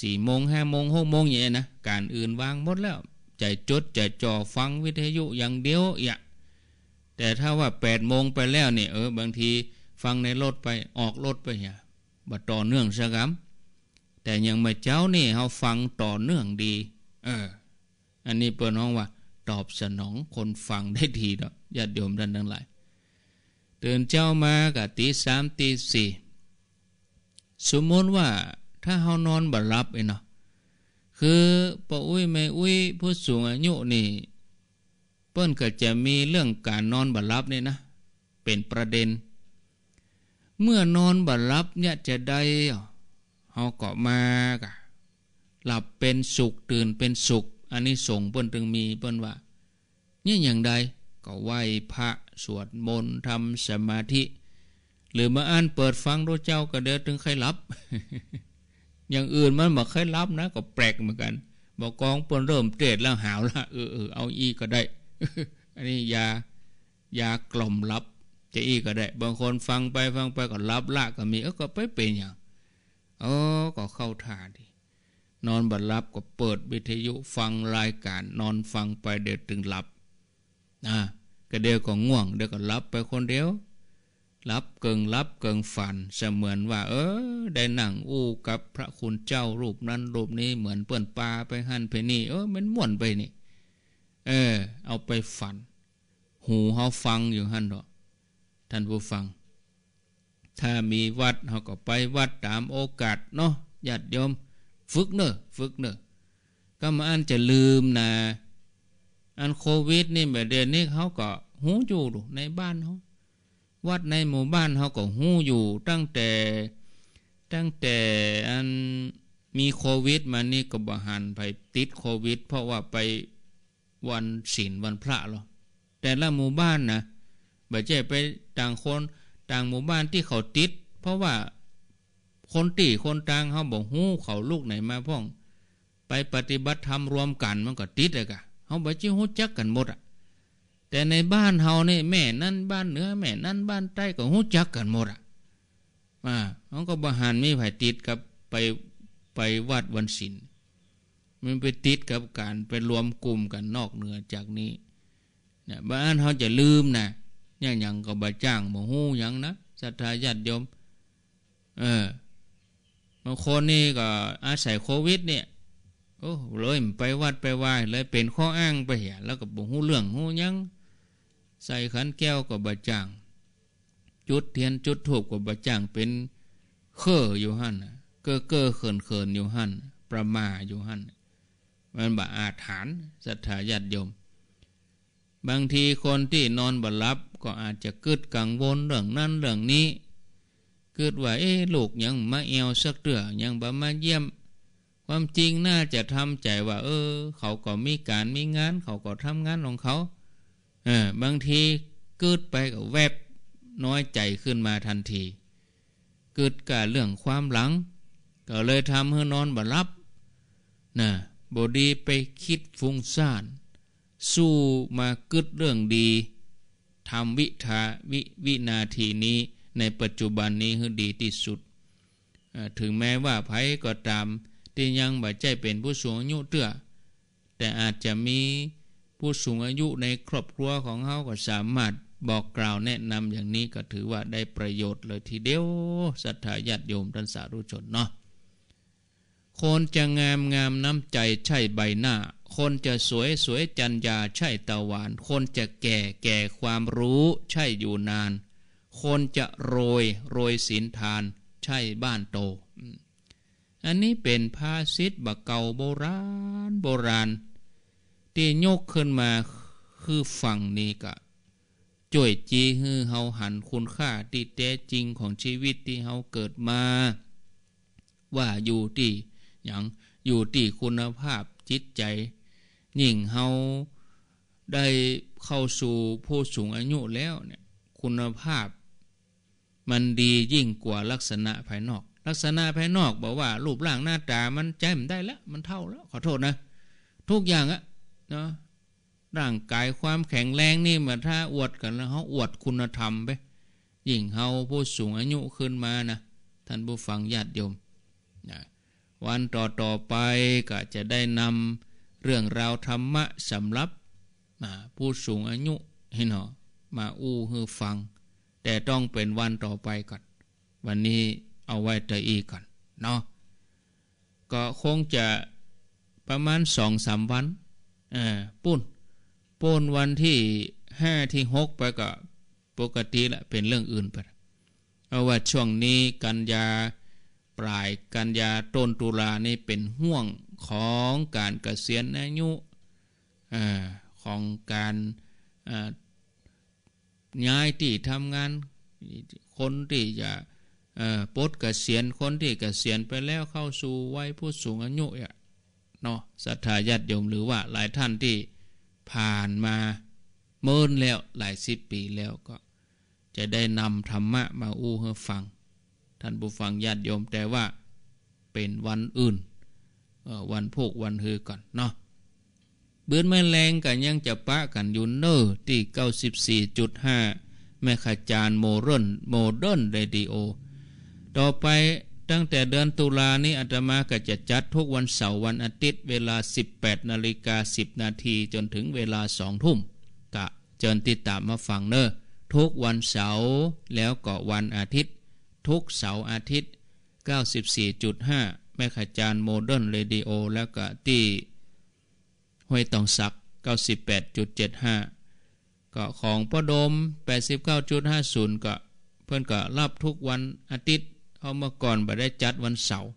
สี่โมงห้าโมงหกโมงอย่างนี้นะ การอื่นว่างหมดแล้วใจจดใจจ่อฟังวิทยุอย่างเดียวอย่าแต่ถ้าว่าแปดโมงไปแล้วเนี่ยเออ บางทีฟังในรถไปออกรถไปอย่าบัดต่อเนื่องสักัาแต่ยังไม่เจ้านี่เขาฟังต่อเนื่องดี เอออันนี้เปิดน้องว่า ตอบสนองคนฟังได้ดีเนาะญาติโยมท่านทั้งหลายตื่นเจ้ามากะตีสามตีสี่สมมติว่า ถ้าเขานอนบัดรับเนาะคือปะอุ้ยไม่อุ้ยผู้สูงอายุนี่ เปิ้นก็จะมีเรื่องการนอนบัลลับเนี่ยนะเป็นประเด็น เมื่อนอนบัลลับเนี่ยจะได้เขากะมากะหลับเป็นสุขตื่นเป็นสุข อันนี้ส่งเปิ้นจึงมี เปิ้นว่าเนี่ยอย่างใด ก็ไหว้พระสวดมนต์ทำสมาธิ หรือมาอ่านเปิดฟังพระเจ้าก็เดือดถึงใครหลับอย่างอื่นมันบอกเคยรับนะ ก็แปลกเหมือนกันบอกกองปนเริ่มเตะดแล้วหาวละเออเออเอาอีก็ได้ อันนี้ยายากล่อมรับ จะอีก็ได้ บางคนฟังไปฟังไปก็รับละก็มีเออก็ไปเป็นอย่างเออก็เข้าท่าดีนอนบัดรับก็เปิดวิทยุฟังรายการ นอนฟังไปเดี๋ยวถึงหลับนะก็เดี๋ยวก็ง่วง เดี๋ยวก็รลับไปคนเดียวรับเกิงรับเกิงฝัน เสมือนว่า เออได้นั่งอู้กับพระคุณเจ้ารูปนั้น รูปนี้ เหมือนเปื่อนปลาไปหั่นไปนี่ เออมันม่วนไปนี่ เออ เอาไปฝัน หูเขาฟังอยู่หั่นหรอท่านผู้ฟัง ถ้ามีวัดเขาก็ไปวัดตามโอกาสเนาะญาติโยม ฝึกเนอะฝึกเนอะก็มาอันจะลืมนะอันโควิดนี่แบบเดือนนี้เขาก็หูอยู่ในบ้านเขาวัดในหมู่บ้านเขาก็หู้อยู่ ตั้งแต่ตั้งแต่อันมีโควิดมานี่ก็บหันไปติดโควิด เพราะว่าไปวันศีลวันพระหรอแต่ละหมู่บ้านนะบ่เจ้ไปต่างคนต่างหมู่บ้านที่เขาติด เพราะว่าคนตีคนต่างเขาบอกหู้เขาลูกไหนมาพ่อง ไปปฏิบัติธรรมรวมกันมันก็ติดเลยกะเขาบอเจิ้หู้จักกันหมดอ่ะแต่ในบ้านเฮานี่ แม่นั่นบ้านเหนือแม่ นั่นบ้านใต้ก็หู้จักกันหมดอ่ะอ่าเขาก็บหันไม่ไผ่ติดกับไปไปวัดวันศิลมันไปติดกับการไปรวมกลุ่มกันนอกเหนือจากนี้เนี่ยบ้านเขาจะลืมนะอย่างอย่างก็บาจ้างบ่หู้อย่างนะศรัทธาญาติโยมเออบางคนนี่ก็อาศัยโควิดเนี่ยโอ้เลยไปวัดไปไหว้เลยเป็นข้ออ้างไปเหียแล้วก็บ่หู้เรื่องหู้ยังใส่ขันแก้วกับบะจ่าง จุดเทียนจุดถูกกับบะจ่างเป็นเค่ออยู่หันเกอเกอเขินเขินอยู่หันประมาอยู่หันมันบะอาถานศรัทธาญาติโยม บางทีคนที่นอนบหรับก็อาจจะกึดกังวลเรื่องนั้นเรื่องนี้ เกิดว่า เอ๊ลูกยังมาเอวสักเตือยังบ่มาเยี่ยม ความจริงน่าจะทำใจว่าเออ เขาก็มีการมีงานเขาก็ทำงานของเขาบางทีเกิดไปกับแวบน้อยใจขึ้นมาทันทีเกิดกับเรื่องความหลัง ก็เลยทำให้นอนบ่รับนะบอดีไปคิดฟุ้งซ่าน สู้มาเกิดเรื่องดีทำวิทาวิวินาทีนี้ในปัจจุบันนี้คือดีที่สุด ถึงแม้ว่าภัยก็ตาม ที่ยังบ่ใจเป็นผู้สูงอายุเตื้อแต่อาจจะมีผู้สูงอายุในครอบครัวของเขาก็สามารถบอกกล่าวแนะนำอย่างนี้ก็ถือว่าได้ประโยชน์เลยทีเดียวศรัทธาญาติโยมท่านสาธุชนเนาะ คนจะงามงามน้ำใจใช่ใบหน้า คนจะสวยสวยจัญญาใช่ตะวัน คนจะแก่แก่ความรู้ใช่อยู่นาน คนจะโรยโรยศีลทาน ใช่บ้านโต อันนี้เป็นภาษิตบะเก่าโบราณโบราณตียกขึ้นมาคือฝั่งนี้กะจ่วยจีฮือเฮาหันคุณค่าที่แท้จริงของชีวิตที่เฮาเกิดมาว่าอยู่ที่อย่างอยู่ที่คุณภาพจิตใจยิ่งเฮาได้เข้าสู่ผู้สูงอายุแล้วเนี่ย คุณภาพ มันดียิ่งกว่าลักษณะภายนอก ลักษณะภายนอกบอกว่า รูปร่างหน้าตามันแจ่มได้แล้วมันเท่าแล้ว ขอโทษนะ ทุกอย่างอะะร่างกายความแข็งแรงนี่มาถ้าอวดกันแล้วเขาอวดคุณธรรมไป ยิ่งเฮาผู้สูงอายุขึ้นมานะ ท่านผู้ฟังญาติโยมนะวันต่อต่อไป ก็จะได้นำเรื่องราวธรรมะสำหรับ ผู้สูงอายุให้หนอมาอู้ฮือฟัง แต่ต้องเป็นวันต่อไปก่อน วันนี้เอาไว้ต่อีก่อนเนาะ ก็คงจะประมาณสองสามวันปุ้นปุ้นวันที่ห้าที่หกไปก็ ปกติละเป็นเรื่องอื่นไป เอาว่าช่วงนี้กันยาปลายกันยาต้นตุลานี่เป็นห่วงของการเกษียณอายุของการย้ายที่ทำงาน คนที่จะปลดเกษียณคนที่เกษียณไปแล้วเข้าสู่วัยผู้สูงอายุอ่ะเนาะศรัทธาญาติโยมหรือว่าหลายท่านที่ผ่านมาเมินแล้วหลายสิบปีแล้วก็ จะได้นำธรรมะมาอู้ให้ฟัง ท่านผู้ฟังญาติโยมแต่ว่าเป็นวันอื่นวันพวกวันเฮือก่อนเนาะเบื้อนแม่แรงกันยังจะปะกันยูนเนอร์ที่ 94.5แม่ขาจานโมเดิร์นโมเดิร์นเรดิโอ ต่อไปตั้งแต่เดือนตุลานี้อาตมาก็จะจัดทุกวันเสาร์วันอาทิตย์เวลา 18นาฬิกา10นาทีจนถึงเวลาสองทุ่มกะเจิญติดตามมาฟังเนอทุกวันเสาร์แล้วก็วันอาทิตย์ ทุกเสาร์อาทิตย์ 94.5แม่ขจานโมเดิร์นเรดิโอแล้วก็ที่ห้วยตองสัก 98.75 ก็ของป่อดม 89.50 ก็เพื่อนก็รับทุกวันอาทิตย์เราเมื่อก่อนไปได้จัดวันเสาร์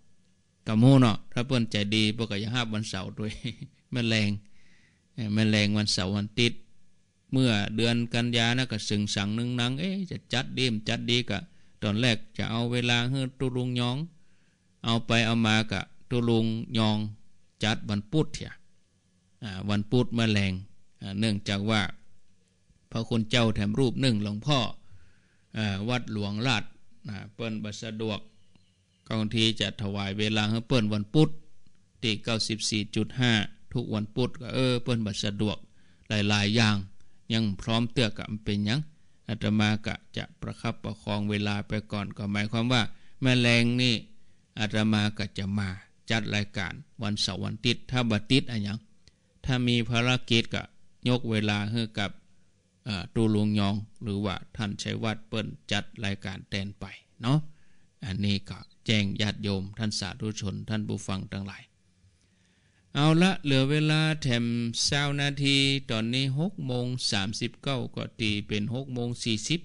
กับโมเนาะ ถ้าเพื่อนใจดีปกติห้าวันเสาร์ด้วยแมลงแมลงวันเสาร์วันติด เมื่อเดือนกันยานะก็ สึงสังนึงนังเอ๊จะจัดดีมจัดดีกะตอนแรกจะเอาเวลาเฮือตุลุงยอง เอาไปเอามากะตุลุงยอง จัดวันพุธเถียวันพุธแมลงเนื่องจากว่า พระคนเจ้าแถมรูปหนึ่ง หลวงพ่อวัดหลวงราชนะเปิ้นบัสะดวกกองทีจะถวายเวลาให้เปิ้นวันพุธที่เก้าสสิบี่จุดห้าทุกวันพุธก็เออเปิ้นบัสะดวกหลายๆอย่าง ยังพร้อมเตือกกับเป็นยังอาตมากะจะประคับประคองเวลาไปก่อนก็หมายความว่า แม่แรงนี่อาตมากะจะมาจัดรายการวันเสาร์วันติดถ้าบัติดอะไรยังถ้ามีภารกิจก็ยกเวลาให้กับตูลุงยองหรือว่าท่านชัยวัฒน์เปิ้นจัดรายการแตนไปเนาะอันนี้ก็แจ้งญาติโยมท่านสาธุชนท่านผู้ฟังทั้งหลาย เอาละเหลือเวลาแถมเศ้านาทีตอนนี้หกโมงสามสิบเก้าก็ตีเป็นหกโมงสี่สิบ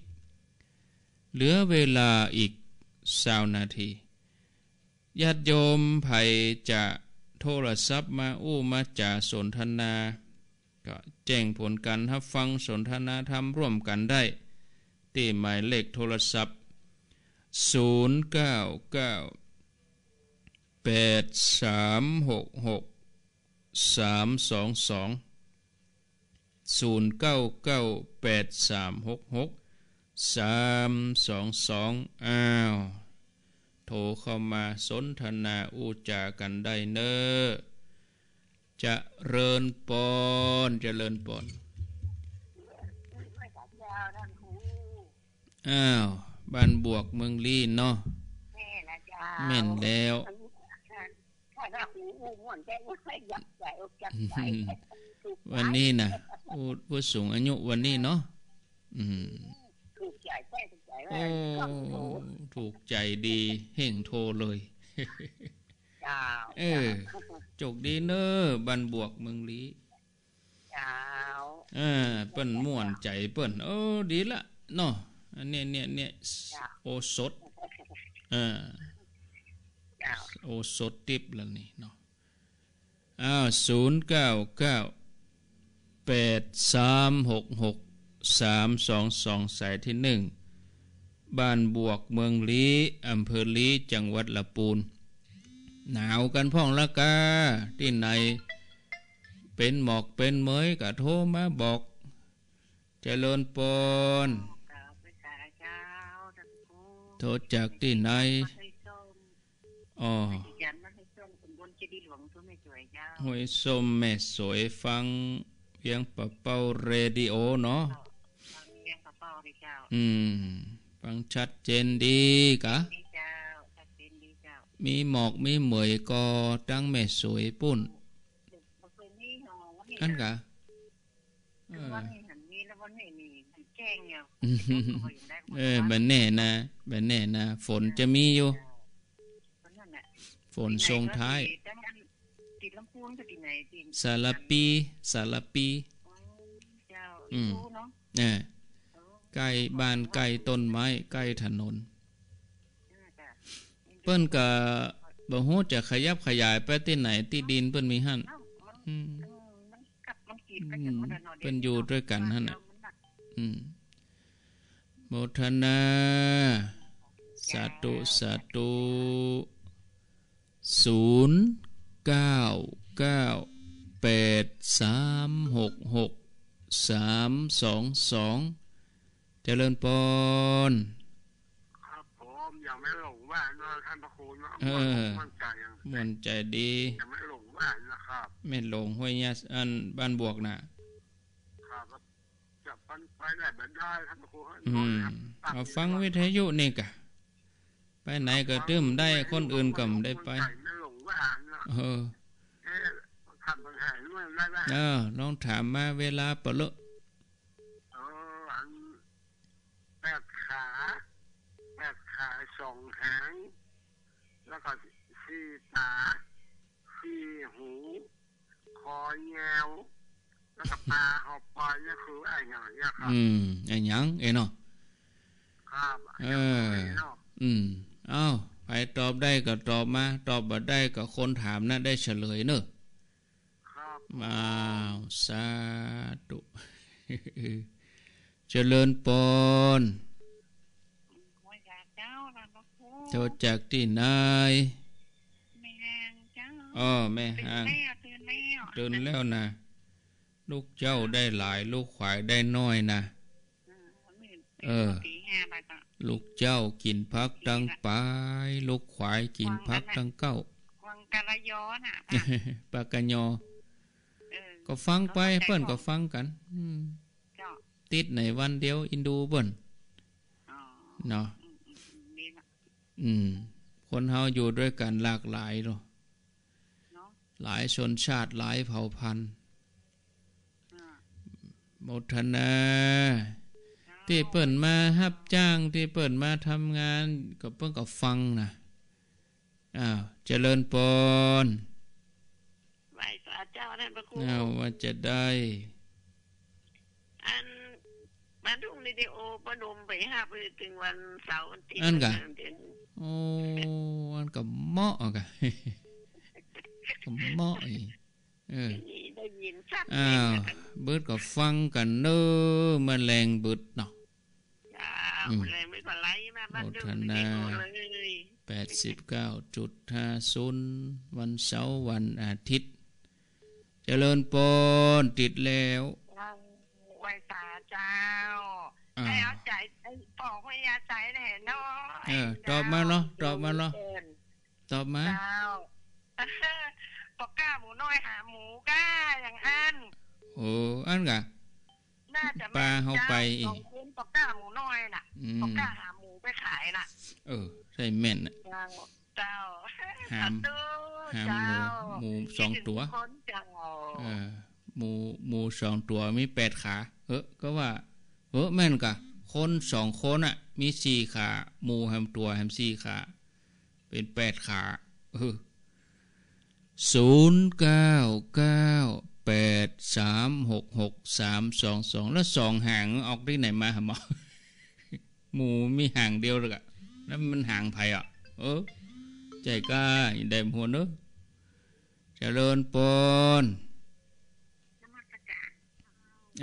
เหลือเวลาอีกเศ้านาทีญาติโยมไผ่จะโทรศัพท์มาอู้มาจ่าสนทนาก็แจ้งผลการรับฟังสนทนาธรรมร่วมกันได้ที่หมายเลขโทรศัพท์ 099 8 3 6 6 3 2 2 0 9 9 8 3 6 6 3 2 2 อ้าว โทรเข้ามาสนทนาอูจากันได้เนอ้อจะเริญปอนจะเริญปอนอ้าวบ้านบวกเมืองลีนเนาะแม่นแล้ว วันนี้นะผู้สูงอายุวันนี้เนาะ อืมถูกใจถูกใจดีเฮ่งโทเลยจ้าเออจกดีเนอร์บันบวกเมืองลีจ้าเออเปิ้นม่วนใจเปิ้นโอ้ดีละเนาะอันเนี้ยเนี้ยเนี้ยโอสดเออโอสดติบแล้วนี่เนาะอ้าวศูนย์เก้าเก้าแปดสามหกหกสามสองสองสายที่หนึ่งบ้านบวกเมืองลี อำเภอลีจังหวัดละปูนหนาวกันพ่องละกาที่ไหนเป็นหมอกเป็นเมยกะโทรมาบอกจเจริญปนโทษจากที่ไหนอ๋อหยส้มแม่สวยฟังเพียงปะเป้าเรดิโอเนาะอืม ฟังชัดเจนดีกะมีหมอกมีเหมยกอตั้งแม่สวยปุ่น อันกะเออบันแน่นะบันแน่นะ ฝนจะมีอยู่ ฝนทรงท้ายสารปีสารปีอืมเนี่ยไก่บานไก่ต้นไม้ ไก่ถนนเปิ้นกะบ่ะฮู้จะขยับขยายไปที่ไหนที่ดินเปิ้นมีหั่นเป็นอยู่ด้วยกันนั่นน่ะโมทนา สาธุสาธุศูนย์เก้าเก้าแปดสามหกหกสามสอง สองเจริญปอนอยาไม่หลงบ้านนะท่านพระคูณนะมั่นใจมั่นใจดีอย่าไม่หลงบ้านนะครับไม่หลงห้วยยาอันบ้านบวกน่ะจับันไปไหนบันได้ท่านพระคุณอืมเอาฟังวิทยุนี่กะไปไหนก็ตื้มได้คนอื่นก็ไม่ได้ไปไม่หลงบ้านนะเออเออลองถามมาเวลาเปล่สองหางแล้วก็สี่ตาสี่หูคอแงวแล้วก็ตาหอบปลอยนี่คือไอะไรงเนี่ยครับอืมไอ้หยังเอเนาะครับเอออืมอ้าวไปตอบได้ก็ตอบมาตอบบ่ได้ก็คนถามนะได้เฉลยเนอะครับาสาธุเจริญปอนโทรจากที่ไหนแม่ฮ้างจ้าอ๋อแม่หางตื่นแล้วตื่นแล้วนะ ลูกเจ้าได้หลาย ลูกขวายได้น้อยนะเออลูกเจ้ากินพักตั้งปลายลูกขวายกินพักตั้งเก้าวังกระยอน่ะปากกะยอก็ฟังไปเพื่อนก็ฟังกันติดในวันเดียวอินดูเพื่นเนาะอืมคนเฮาอยู่ด้วยกัน หลากหลายเนาะหลายชนชาติหลายเผ่าพันธุ์มทนา ที่เปิดมาฮับจ้าง ที่เปิดมาทำงาน ก็เพิ่งก็ฟังนะอ้าวเจริญปนไหวพระเจ้านั่นพระครูอ้าวว่าจะได้มาดูวิดีโอประดมไปห้าไปถึงวันเสาร์วันที่อันกะโอ้อันกับเหมาะกะกับเหมาะอีเอออ้าวเบิดก็ฟังกันเนอมันแรงเบิดเนาะอืไม่ก็ไล่มาบ้านดดีโอเลยแปดสิบเก้าจุดห้าศูนย์วันเสาร์วันอาทิตย์เจริญปนติดแล้วไวตาจ้าให้เอาใจไอ้ปอกพยาใจแน่นอนเอตอบมาเนาะ ตอบมาเนาะ ตอบมาเจ้าปอกก้าหมูน้อยหาหมูก้าอย่างอันโอ้อันกะปลาเขาไปอีกปอกก้าหมูน้อยน่ะ ปอกก้าหาหมูไปขายน่ะ เออ ใช่แม่นน่ะจ้าหามหามหมูหมูสองตัวเออหมู หมูสองตัวมีแปดขาเออ ก็ว่า เออแม่นกะ คนสองคนอะ่ะมีสี่ขาหมูแฮมตัวแฮมสี่ขา เป็นแปดขา เออศูนย์เก้าเก้าแปดสามหกหกสามสองสองแล้วสองหางออกที่ไหนมาหมอหมูมีหางเดียวหรอะแล้วมันหางไผ่อะเออใจกล้าเดมหัวเนอะเจริญปน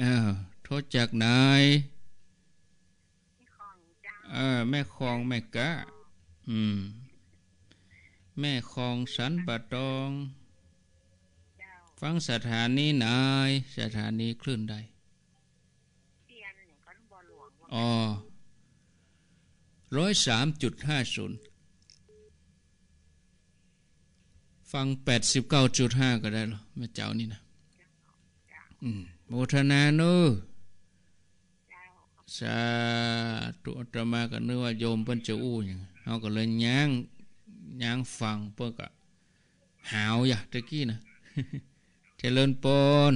อ้าวทษจากนายแม่คลองแม่กะอืมแม่คลองสันปะตองฟังสถานีนายสถานีคลื่นใด อ๋อร้อยสามจุดห้าศูนย์ฟังแปดสิบเก้าจุดห้าก็ได้หรอ แม่เจ้านี่นะอืมโมทนาเนอสาธุธรรมากันนึกว่าโยมเพิ่นจะอู้อย่างเขาก็เลยย้างย้างฟัง เพื่อกะหาวอย่าตะกี้นะเจริญปน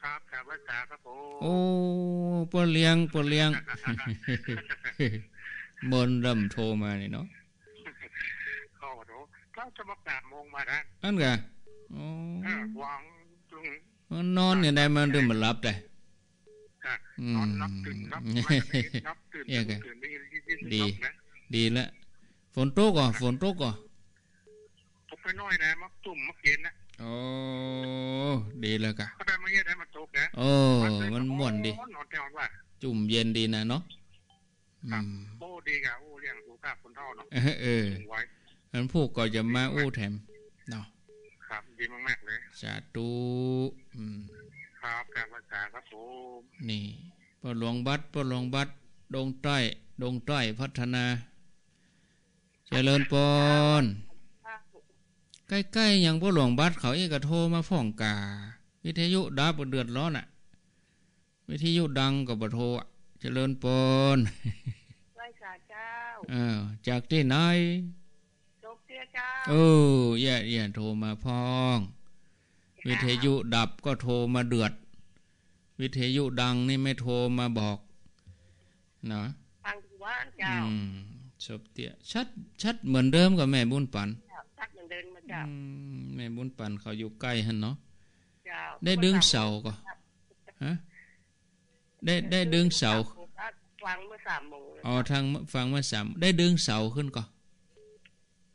ครับครับร่าสาครับผมโอ้ปเลียงปเลียงบนรำโทรมาเนี่ยเนาะข้าวโถเขาจะมาแปดโมงมาแล้วนั่นไงอ้อวางจุงนอนอย่างไรมันเริ่มมันรับเลยนอนรับตื่นรับตื่นตื่นไม่ดี ดีแล้ว ฝนตกอ่ะฝนตกอ่ะตกไปน้อยนะ มักตุ่มมักเย็นนะโอ้ดีเลยกะก็ได้มาเย็นได้มาตกนะโอ้มันม่วนดี จุ่มเย็นดีนะเนาะโอ้ดีกะโอ้เรื่องสุขภาพคนเท่าเนาะ เออมั้นพูกก็จะมาอู้แถมเนาะ ครับดีมากๆเลยสาธุอืมครับการปรากาครับผมนี่พอหลวงบัตรพอหลวงบัตรดงใต้ ดงใต้พัฒนาเจริญปอนใกล้ๆอย่างพอหลวงบัตรเขาเอกโทรมาฟ้องกาวิทยุดับเดือดร้อนอ่ะวิทยุดังกับบโทรเจริญปอนไรสาเจ้าเออจากที่ไหนจบเตี้ยเจ้าโอ้ยแย่ๆโทรมาพ้องวิทยุดับก็โทรมาเดือด วิทยุดังนี่ไม่โทรมาบอกเนาะฟังดูว่าเจ้าชบเตี้ยชัด ชัดเหมือนเดิมกับแม่บุญปันชัดเหมือนเดิมมาเจ้าแม่บุญปัน เขาอยู่ใกล้ฮะเนาะได้ดึงเสาก็ฮะได้ได้ดึงเสาฟังเมื่อสามโมงอ๋อทางฟังเมื่อสามได้ดึงเสาขึ้นก็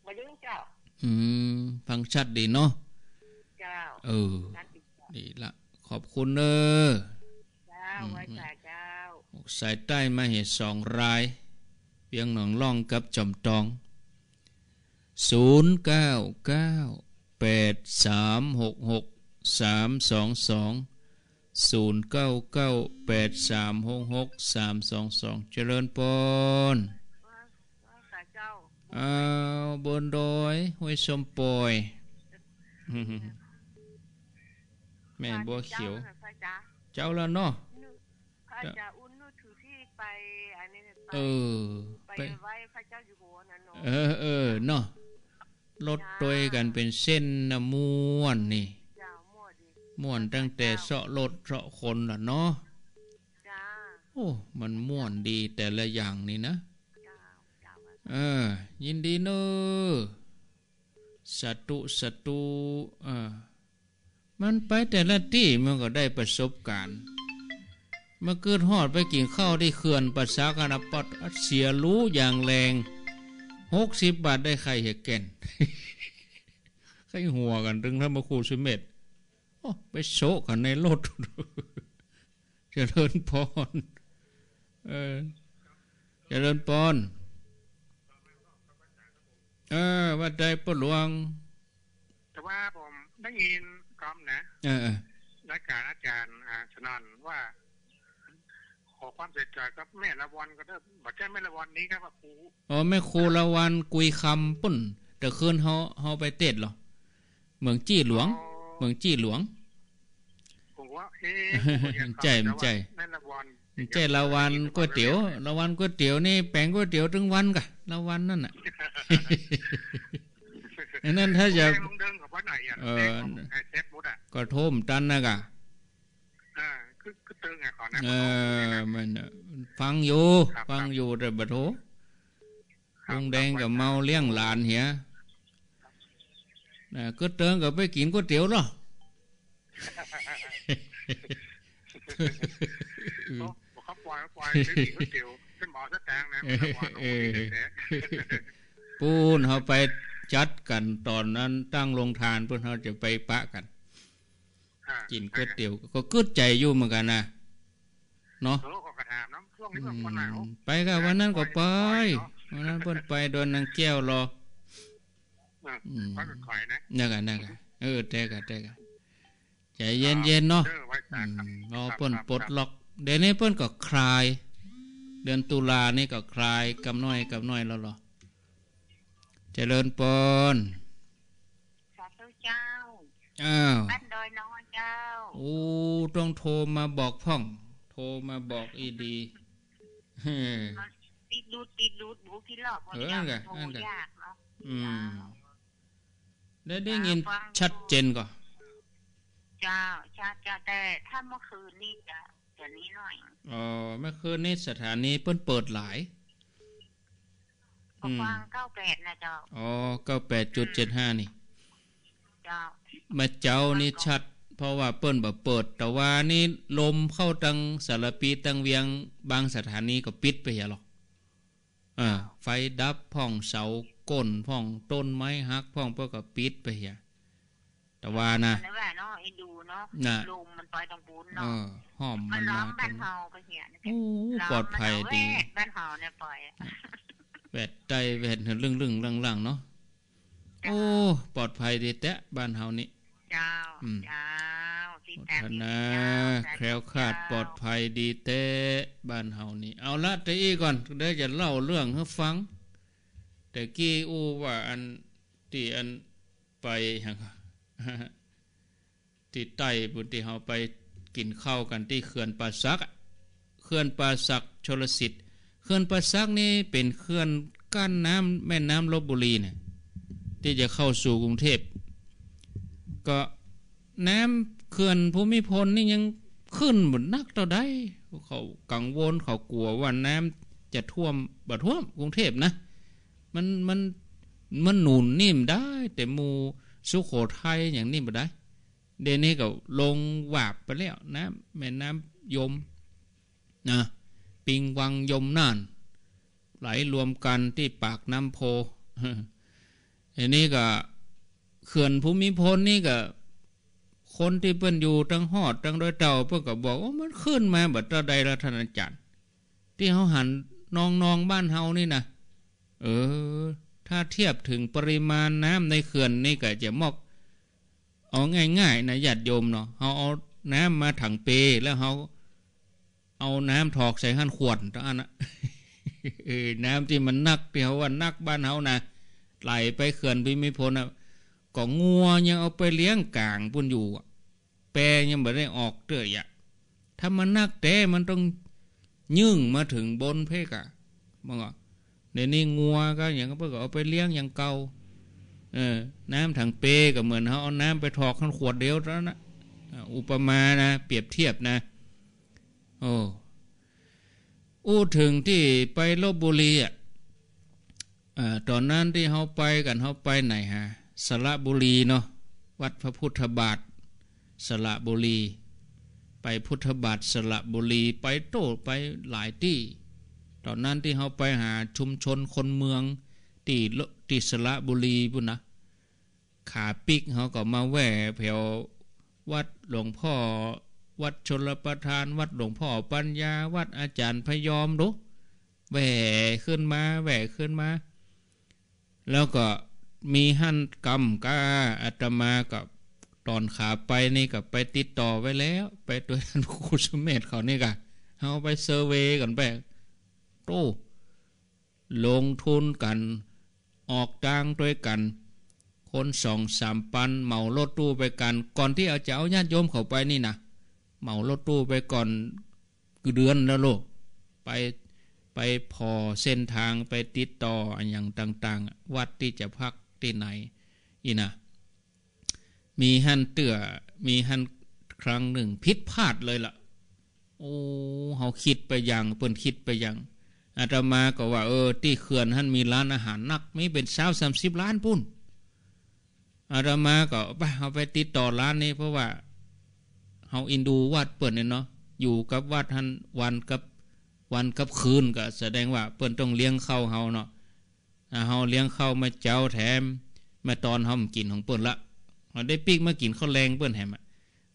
มาดึงเจ้าอืมฟังชัดดีเนาะเออ นี่ละขอบคุณเนอะสายใต้มาเหตุสองราย เพียงหนองล่องกับจำตองศูนย์เก้าเก้าแปดสามหกหกสามสองสองศูนย์เก้าเก้าแปดสามหกหกสามสองสองเจริญพนอ้าวบนดอยห้วยสมปอยแม่บัวเขียว เจ้าแล้วเนาะพระอจอุ้นนูถือที่ไปอันนี้เออ ไปไว้พระเจ้าอยู่หัวนเนาะเออเออ เนาะรถโดยกันเป็นเส้นนะม้วนนี่ม้วนตั้งแต่เสาะรถเสาะคนล่ะเนาะโอ้ มันม้วนดีแต่ละอย่างนี่นะเออ ยินดีเนอสตุสตุออามันไปแต่ละที่มันก็ได้ประสบการณ์มนเกิดหอดไปกินข้าวที่เขื่อนปัสสากนปัดเสียรู้อย่างแรง หกสิบบาทได้ไข่เหตุแก่นไข่หัวกันถึงพระมคูสุเมธไปโชกกันในรถ เจริญพรเออเจริญพรเออวัดใจปหลวงแต่ว่าผมได้ยินก๊อมนะรละการอาจารย์ชนันว่า ขอความเสียใจครับแม่ละวันก็ได้บอกแจ้แม่ละวันนี้ครับครูอ๋อแม่ครูละวันกุยคำปุ่นแต่คืนเขาเขาไปเต็ดหรอเมืองจี้หลวง เมืองจี้หลวงผมว่าเฮ้ยใจมันใจใจละวันก๋วยเตี๋ยวละวันก๋วยเตี๋ยวนี่แปลงก๋วยเตี๋ยวถึงวันกะละวันนั่นน่ะันั้นถ้าจะเกับวอ่อก็โทมตันนะกะเติงอ่ะก่อนนะเอมันฟังอยู่ฟังอยู่แต่บะโถลุงแดงกับเมาเลี้ยงหลานเหียนะก็เติงกับไปกินก๋วยเตี๋ยวเนาะเขาปล่อยปล่อยไปกินก๋วยเตี๋ยวเป็นหมอสแตงนะปูนเขาไปจัดกันตอนนั้นตั้งโรงทานเพื่อเราจะไปปะกันกินก๋วยเตี๋ยว ก็กึดใจอยู่เหมือนกันนะเนาะไปกัวันนั้นก็ไปวันนั้นเพื่อนไปโดนนางแก้วรอนี่ยกันนี่ยกันเออแต่กันแต่กันใจเย็นเย็นเนาะรอเพื่อนปลดล็อก เดี๋ยวนี้เพื่อนก็คลายเดือนตุลานี่ก็คลายกำน้อยกำน้อยแล้วหรอเจริญปนสาธุเจ้าอ้าวบ้านดอยน้อยเจ้า โอ้ ต้องโทรมาบอกพ่อง โทรมาบอกอีดีติดดูดติดดูดบุก่หลอกวันนีโทรยากเนาะอืมได้ได้ยินชัดเจนก่อนเจ้าจ้าจ้า แต่ถ้าเมื่อคืนนี่จะจะนี้หน่อยอ๋อเมื่อคืนนี่สถานีเพิ่นเปิดหลายจ้าอ๋อเก้าแปดจุดเจ็ดห้านี่เจ้ามาเจ้านี่ชัดเพราะว่าเปิ้นบบเปิดแต่ว่านี่ลมเข้าตังสารปีตังเวียง บางสถานีก็ปิดไปเหรออ่าไฟดับพ่องเสาก้นพ่องต้นไม้หัก พ่องเพื่อก็ปิดไปเห้ยแต่ว่านะแล้วแหวนเนาะไอ้ดูเนาะ ลมมันปล่อยตรงบุญเนาะหอมมันร้องบ้านเฮาไปเหี้ยโอปลอดภัยดีบ้านเฮาเนี่ยปล่อยแวดใจแวนเรื่องเรื่องล่างๆ่งเนาะโอ้ปลอดภัยดีแตะบ้านเฮานี่เจ้าเจ้าที่แต่นะ แคล้วคลาดปลอดภัยดีแตะบ้านเฮานี่ เอาละตะอีก่อนเดี๋ยวจะเล่าเรื่องให้ฟังแต่กี้อู้ว่าอันที่อันไปฮะที่ใต้บุญที่เฮาไปกินข้าวกันที่เขื่อนป่าซักเขื่อนป่าซักชลสิทธิ์เขื่อนประซักนี่เป็นเขื่อนกั้นน้ำแม่น้ำลบบุรีเนี่ย ที่จะเข้าสู่กรุงเทพ ก็น้ำเขื่อนภูมิพลนี่ยังขึ้นหมดนักต่อได้เขากังวลเขากลัวว่าน้ำจะท่วมบ่ท่วมกรุงเทพนะ มันมันมันหนุนนิ่มได้ แต่มูสุขโขทัยอย่างนี้ม่ได้ เดนี้ก็ลงหวาบไปแล้วนะแม่น้ำยม นะปิงวังยมน่านไหลรวมกันที่ปากน้ำโพ อันนี้ก็เขื่อนภูมิพลนี่ก็ คนที่เพิ่นอยู่ทั้งหอดทั้งดอยเต่าเพื่อก็บอกว่ามันขึ้นมาบัดตะใดรัานอาจาร์ที่เขาหันนองนองบ้านเฮานี่นะเออ ถ้าเทียบถึงปริมาณน้ำในเขื่อนนี่ก็จะมอก เอาง่ายๆนะญาติโยมเนาะเขาเอาน้ำมาถังเปแล้วเขาเอาน้ำถอกใส่หั่นขวดตอนน่ะน้ำที่มันนักเปียวว่านักบ้านเฮานะไหลไปเขื่อนพิมิพนะก็งัวยังเอาไปเลี้ยงกลางปุ่นอยู่แปรยังไม่ได้ออกเตยอะถ้ามันนักแต่มันต้องยื่งมาถึงบนเพกอะมันก็เดนี้งัวก็อย่างก็เพื่อเอาไปเลี้ยงอย่างเก่าเออ น้ำถังเปก็เหมือนเขาเอาน้ำไปถอกขั้นขวดเดียวแล้วนะอุปมานะ เปรียบเทียบนะโอ้อู้ถึงที่ไปลบบุรีอ่ะตอนนั้นที่เขาไปกันเขาไปไหนฮะสระบุรีเนาะ วัดพระพุทธบาท สระบุรี ไปพุทธบาทสระบุรีไปโต้ไปหลายที่ ตอนนั้นที่เขาไปหาชุมชนคนเมืองตีลตีสระบุรีพุ่นนะ ขาปิกเขาก็มาแหว่แถววัดหลวงพ่อวัดชนรประทานวัดหลวงพ่อปัญญาวัดอาจารย์พยอมรู้แหวขึ้นมาแหวขึ้นมา แล้วก็มีหั่นกรรมก้าอาตมากับตอนขาไปนี่กับไปติดต่อไว้แล้ว ไปตัวท่านครูสมเ็จเขานี่กะเอาไปเซอร์เวยกันไปตู้ลงทุนกัน ออกจ้างด้วยกัน คนสองสามปันเมารถตู้ไปกัน ก่อนที่เอาจะเอาญาติโยมเขาไปนี่นะเหมารถตู้ไปก่อนเดือนแล้วลูกไปไปพอเส้นทางไปติดต่ออย่างต่าง ๆ วัดที่จะพักที่ไหน อีนะมีหันเตื่อมีหันครั้งหนึ่งพิษพลาดเลยละ่ะ โอ้เขาคิดไปอย่างเปิ่นคิดไปอย่างอาตมาก็ว่าเออที่เขื่อนท่านมีร้านอาหารนักไม่เป็นสาวสามสิบล้านปุ่นอาตมาก็ไปเอาไปติดต่อร้านนี้เพราะว่าาอินดูวัดเปิดเนี่ยเนาะอยู่กับวัดทันวันกับวันกับคืนก็แสดงว่าเปิ้นต้องเลี้ยงเข้าเฮาเนาะเฮาเลี้ยงเข้ามาเจ้าแถม มาตอนเฮากินของเปิ้นละเฮาได้ปีกมากินข้าวแรงเปิ้นแหม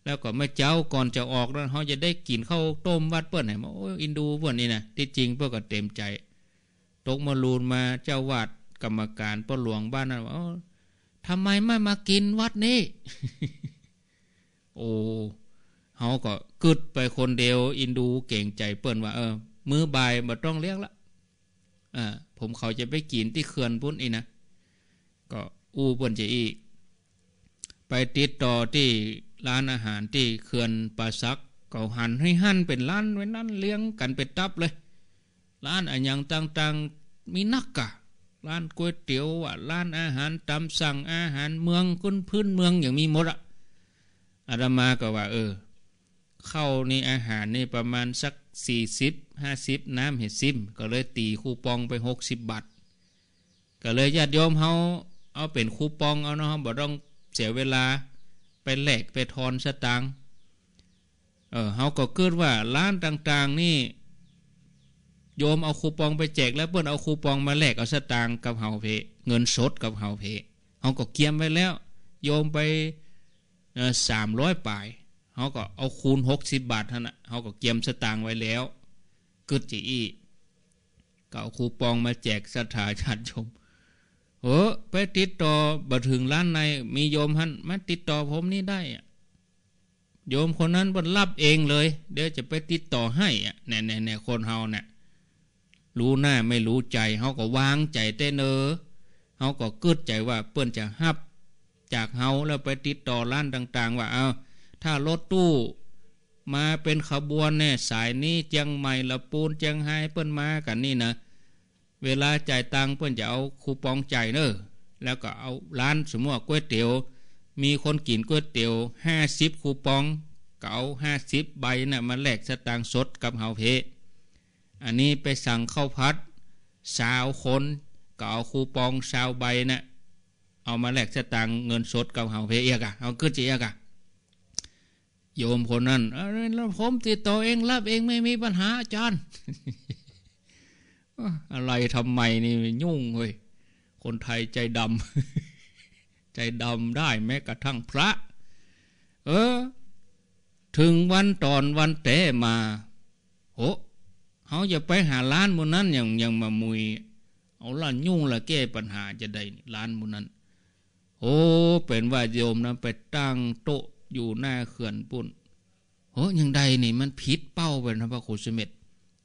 แล้วก็มาเจ้าก่อนจะออกนั้นเฮาจะได้กินข้าวต้มวัดเปิ้นแหมโอ้อินดูเปิ้นนี่นะที่จริงเปิ้นก็เต็มใจ ตกมาลูนมาเจ้าวัดกรรมการป้าหลวงบ้านนั้นว่าทำไมไม่มากินวัดนี้โอ้เฮาก็กึดไปคนเดียวอินดูเก่งใจเปิ้นว่าเออมื้อบายมาต้องเรียกละอ่าผมเขาจะไปกินที่เขื่อนพุ่นอีนะ ก็อู้เปิ่นจะอีกไปติดต่อที่ร้านอาหารที่เขื่อนปลาซักก็หันให้หันเป็นร้านไว้นั่นเลี้ยงกันเป็นตับเลยร้านอะยังต่างๆมีนักกะร้านก๋วยเตี๋ยวร้านอาหารตามสั่งอาหารเมืองค้นพื้นเมืองอย่างมีหมดอะอาตมาก็ว่าเออเข้าในอาหารนี่ประมาณสัก 40 50น้ำเห็ดซิมก็เลยตีคูปองไป 60บาทก็เลยญาติโยมเขาเอาเป็นคูปองเอาเนาะบ่ต้องเสียเวลาไปแหลกไปทอนสตางค์เออเขาก็เกิดว่าร้านต่างๆนี่โยมเอาคูปองไปแจกแล้วเพื่อนเอาคูปองมาแลกเอาสตางค์กับเฮาเพเงินสดกับเฮาเพเขาก็เกียมไว้แล้วโยมไปสามร้อยป่ายเขาก็เอาคูณหกสิบบาทนะเขาก็เกียมสตางค์ไว้แล้ว กึดจีอีก็เอาคูปองมาแจกสถาชาติชม เออไปติดต่อบัถึงร้านในมีโยมฮันมาติดต่อผมนี่ได้โยมคนนั้นบนรับเองเลย เดี๋ยวจะไปติดต่อให้เนี่ยเนี่ยเน่คนเฮาเนี่ยรู้หน้าไม่รู้ใจ เขาก็วางใจเต้เนอ เขาก็กึดใจว่าเปิ้นจะฮับ จากเฮาแล้วไปติดต่อร้านต่าง ๆ ว่าเอา้าถ้ารถตู้มาเป็นขบวนเนี่ยสายนี้เจียงใหม่ละปูนเจียงไฮเปิ้นมากันนี่นะ เวลาจ่ายตังเปิ้นจะเอาคูปองจ่ายเนอะแล้วก็เอาร้านสมมติก๋วยเตี๋ยวมีคนกินก๋วยเตี๋ยวห้าสิบคูปองเก่าห้าสิบใบนะ่ะมาแลกสตางค์สดกับเฮาเพอันนี้ไปสั่งข้าวพัดสาวคนเก่าคูปองสาวใบนะ่ะเอามาแลกสตางค์เงินสดกับเฮาเพเอียกอะเอาขึ้นจีเอียกอะโยมคนนั้นแล้วผมติดต่อเองรับเองไม่มีปัญหาอาจารย์ อะไรทำไม นี่ยุ่งเฮ้ยคนไทยใจดำใจดำได้ แม้กระทั่งพระ เออ ถึงวันตอนวันแต่มาโหเขาจะไปหาล้านมูนั้นอย่างอย่างมามุย เอาล่ะยุ่งละแก้ปัญหาจะได้ล้านมูนั้น โอ้เป็นว่าโยมนะไปตั้งโต๊ะอยู่หน้าเขื่อนปุ่นโหยังใดนี่มันผิดเป้าไปนะพระโคชเมต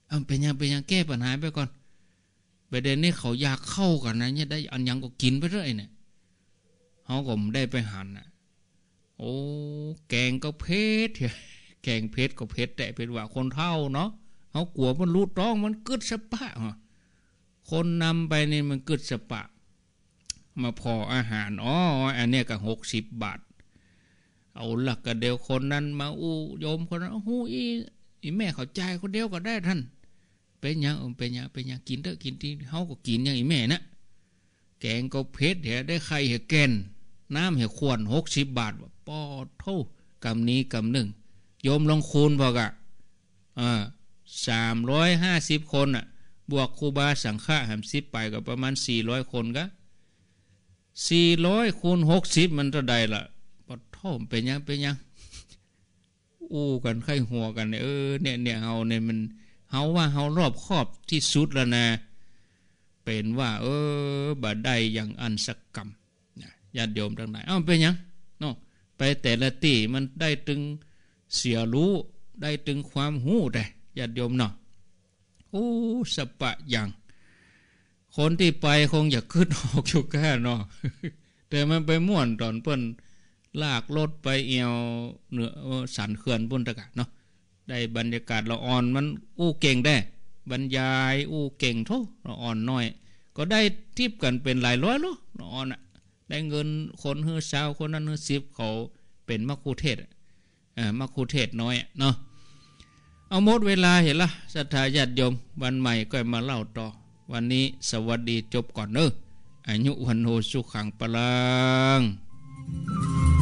เเป็นยังเป็นยังแก้ปัญหาไปก่อนประเด็นนี้เขาอยากเข้ากันนะเนี่ยได้อันยังก็กินไปเรื่อยเนี่ยเขาก็ไม่ได้ไปหันนะโอ้แกงก็เพชรแกงเพชรก็เพชรแต่เป็นว่าคนเท่าเนาะเขากลัวมันรูดร้องมันกึดสปะคนนำไปนี่มันกึดสปะ มาพออาหารอ๋ออันเนี้ยก็หกสิบบาทเอาหลักกับเดียวคนนั้นมาอู้โยมคนนั้นหูอีอีแม่เขาใจคนเดียวก็ได้ท่าน เป็นยังเป็นยังเป็นยังกินเถอะกินที่เขาก็กินอย่างอีแม่นะแกงก็เพชรเหี่ยได้ไข่เหี่ยแกนน้ำเหี่ยขวนหกสิบบาทปอเท่ากำนี้กำหนึ่งโยมลองคูณพอกะอ่าสามร้อยห้าสิบคนอ่ะ บวกครูบาสังฆะหามสิบไปกับประมาณสี่ร้อยคนก็สี่ร้อยคูณหกสิบมันจะได้ละพ่อมเป็นยังเป็นยังอู้กันไข้หัว กันเออเนี่ยเนี่ยเฮาเนี่ยมันเฮาว่าเฮารอบครอบที่สุดแล้วนะเป็นว่า เออบดได้อย่างอันสกกรรมนะญาติโยมทั้งหลายอ้าวเป็นยังเนาะไปแต่ละตีมันได้ถึงเสียรู้ได้ถึงความหู้ได้ญาติโยมเนาะโอ้สปะอย่าง คนที่ไปคงอยากขึ้นออกอยู่แค่เนาะแต่มันไปม่วนตอนเปิ่นลากรถไปเอียวเหนือสันเขื่อนบนตะกะเนาะได้บรรยากาศละอ่อนมันอู้เก่งได้ บรรยายอู้เก่งทุละอ่อนน้อย ก็ได้ทิปกันเป็นหลายร้อยลูกละอ่อนอ่ะได้เงินคนเฮือสาวคนนั้นเฮือสิบเขาเป็นมักคุเทศอ่ามักคุเทศน้อยเนาะเอาหมดเวลาเห็นละศรัทธาญาติโยมวันใหม่ก็มาเล่าต่อ วันนี้สวัสดีจบก่อนเนอะอายุวันโหสุขังปลัง thank you